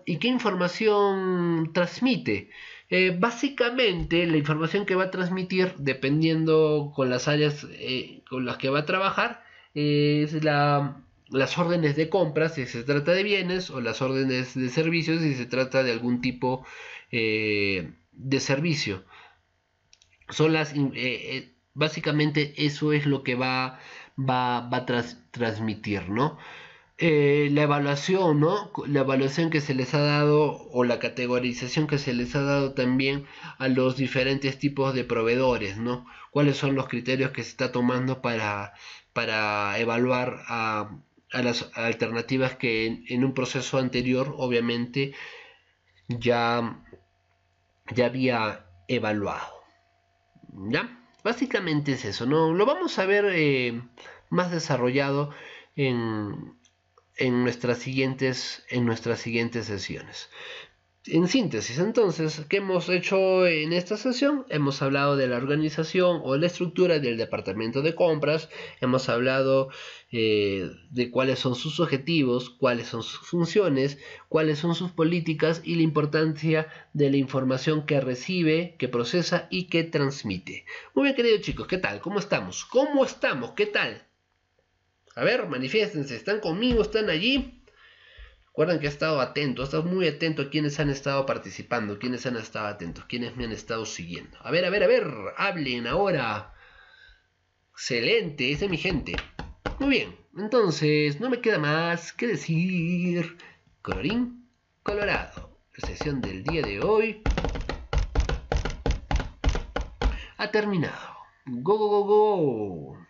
¿Y qué información transmite? Eh, básicamente la información que va a transmitir, dependiendo con las áreas eh, con las que va a trabajar, es las órdenes de compras si se trata de bienes o las órdenes de servicios si se trata de algún tipo eh, de servicio. Son las básicamente eso es lo que va, va, a transmitir, ¿no? Eh, la evaluación, ¿no? La evaluación que se les ha dado o la categorización que se les ha dado también a los diferentes tipos de proveedores, ¿no? ¿Cuáles son los criterios que se está tomando para, para evaluar a, las alternativas que en, un proceso anterior, obviamente, ya, ya había evaluado? ¿Ya? Básicamente es eso, ¿no? Lo vamos a ver eh, más desarrollado en, en nuestras siguientes, en nuestras siguientes sesiones. En síntesis, entonces, ¿qué hemos hecho en esta sesión? Hemos hablado de la organización o la estructura del departamento de compras, hemos hablado eh, de cuáles son sus objetivos, cuáles son sus funciones, cuáles son sus políticas y la importancia de la información que recibe, que procesa y que transmite. Muy bien, queridos chicos, ¿qué tal? ¿Cómo estamos? ¿Cómo estamos? ¿Qué tal? A ver, manifiéstense, están conmigo, están allí. Recuerden que he estado atento, he estado muy atento a quienes han estado participando, quienes han estado atentos, quienes me han estado siguiendo. A ver, a ver, a ver, hablen ahora. Excelente, esa es mi gente. Muy bien, entonces no me queda más que decir colorín colorado. La sesión del día de hoy ha terminado. Go, go, go, go.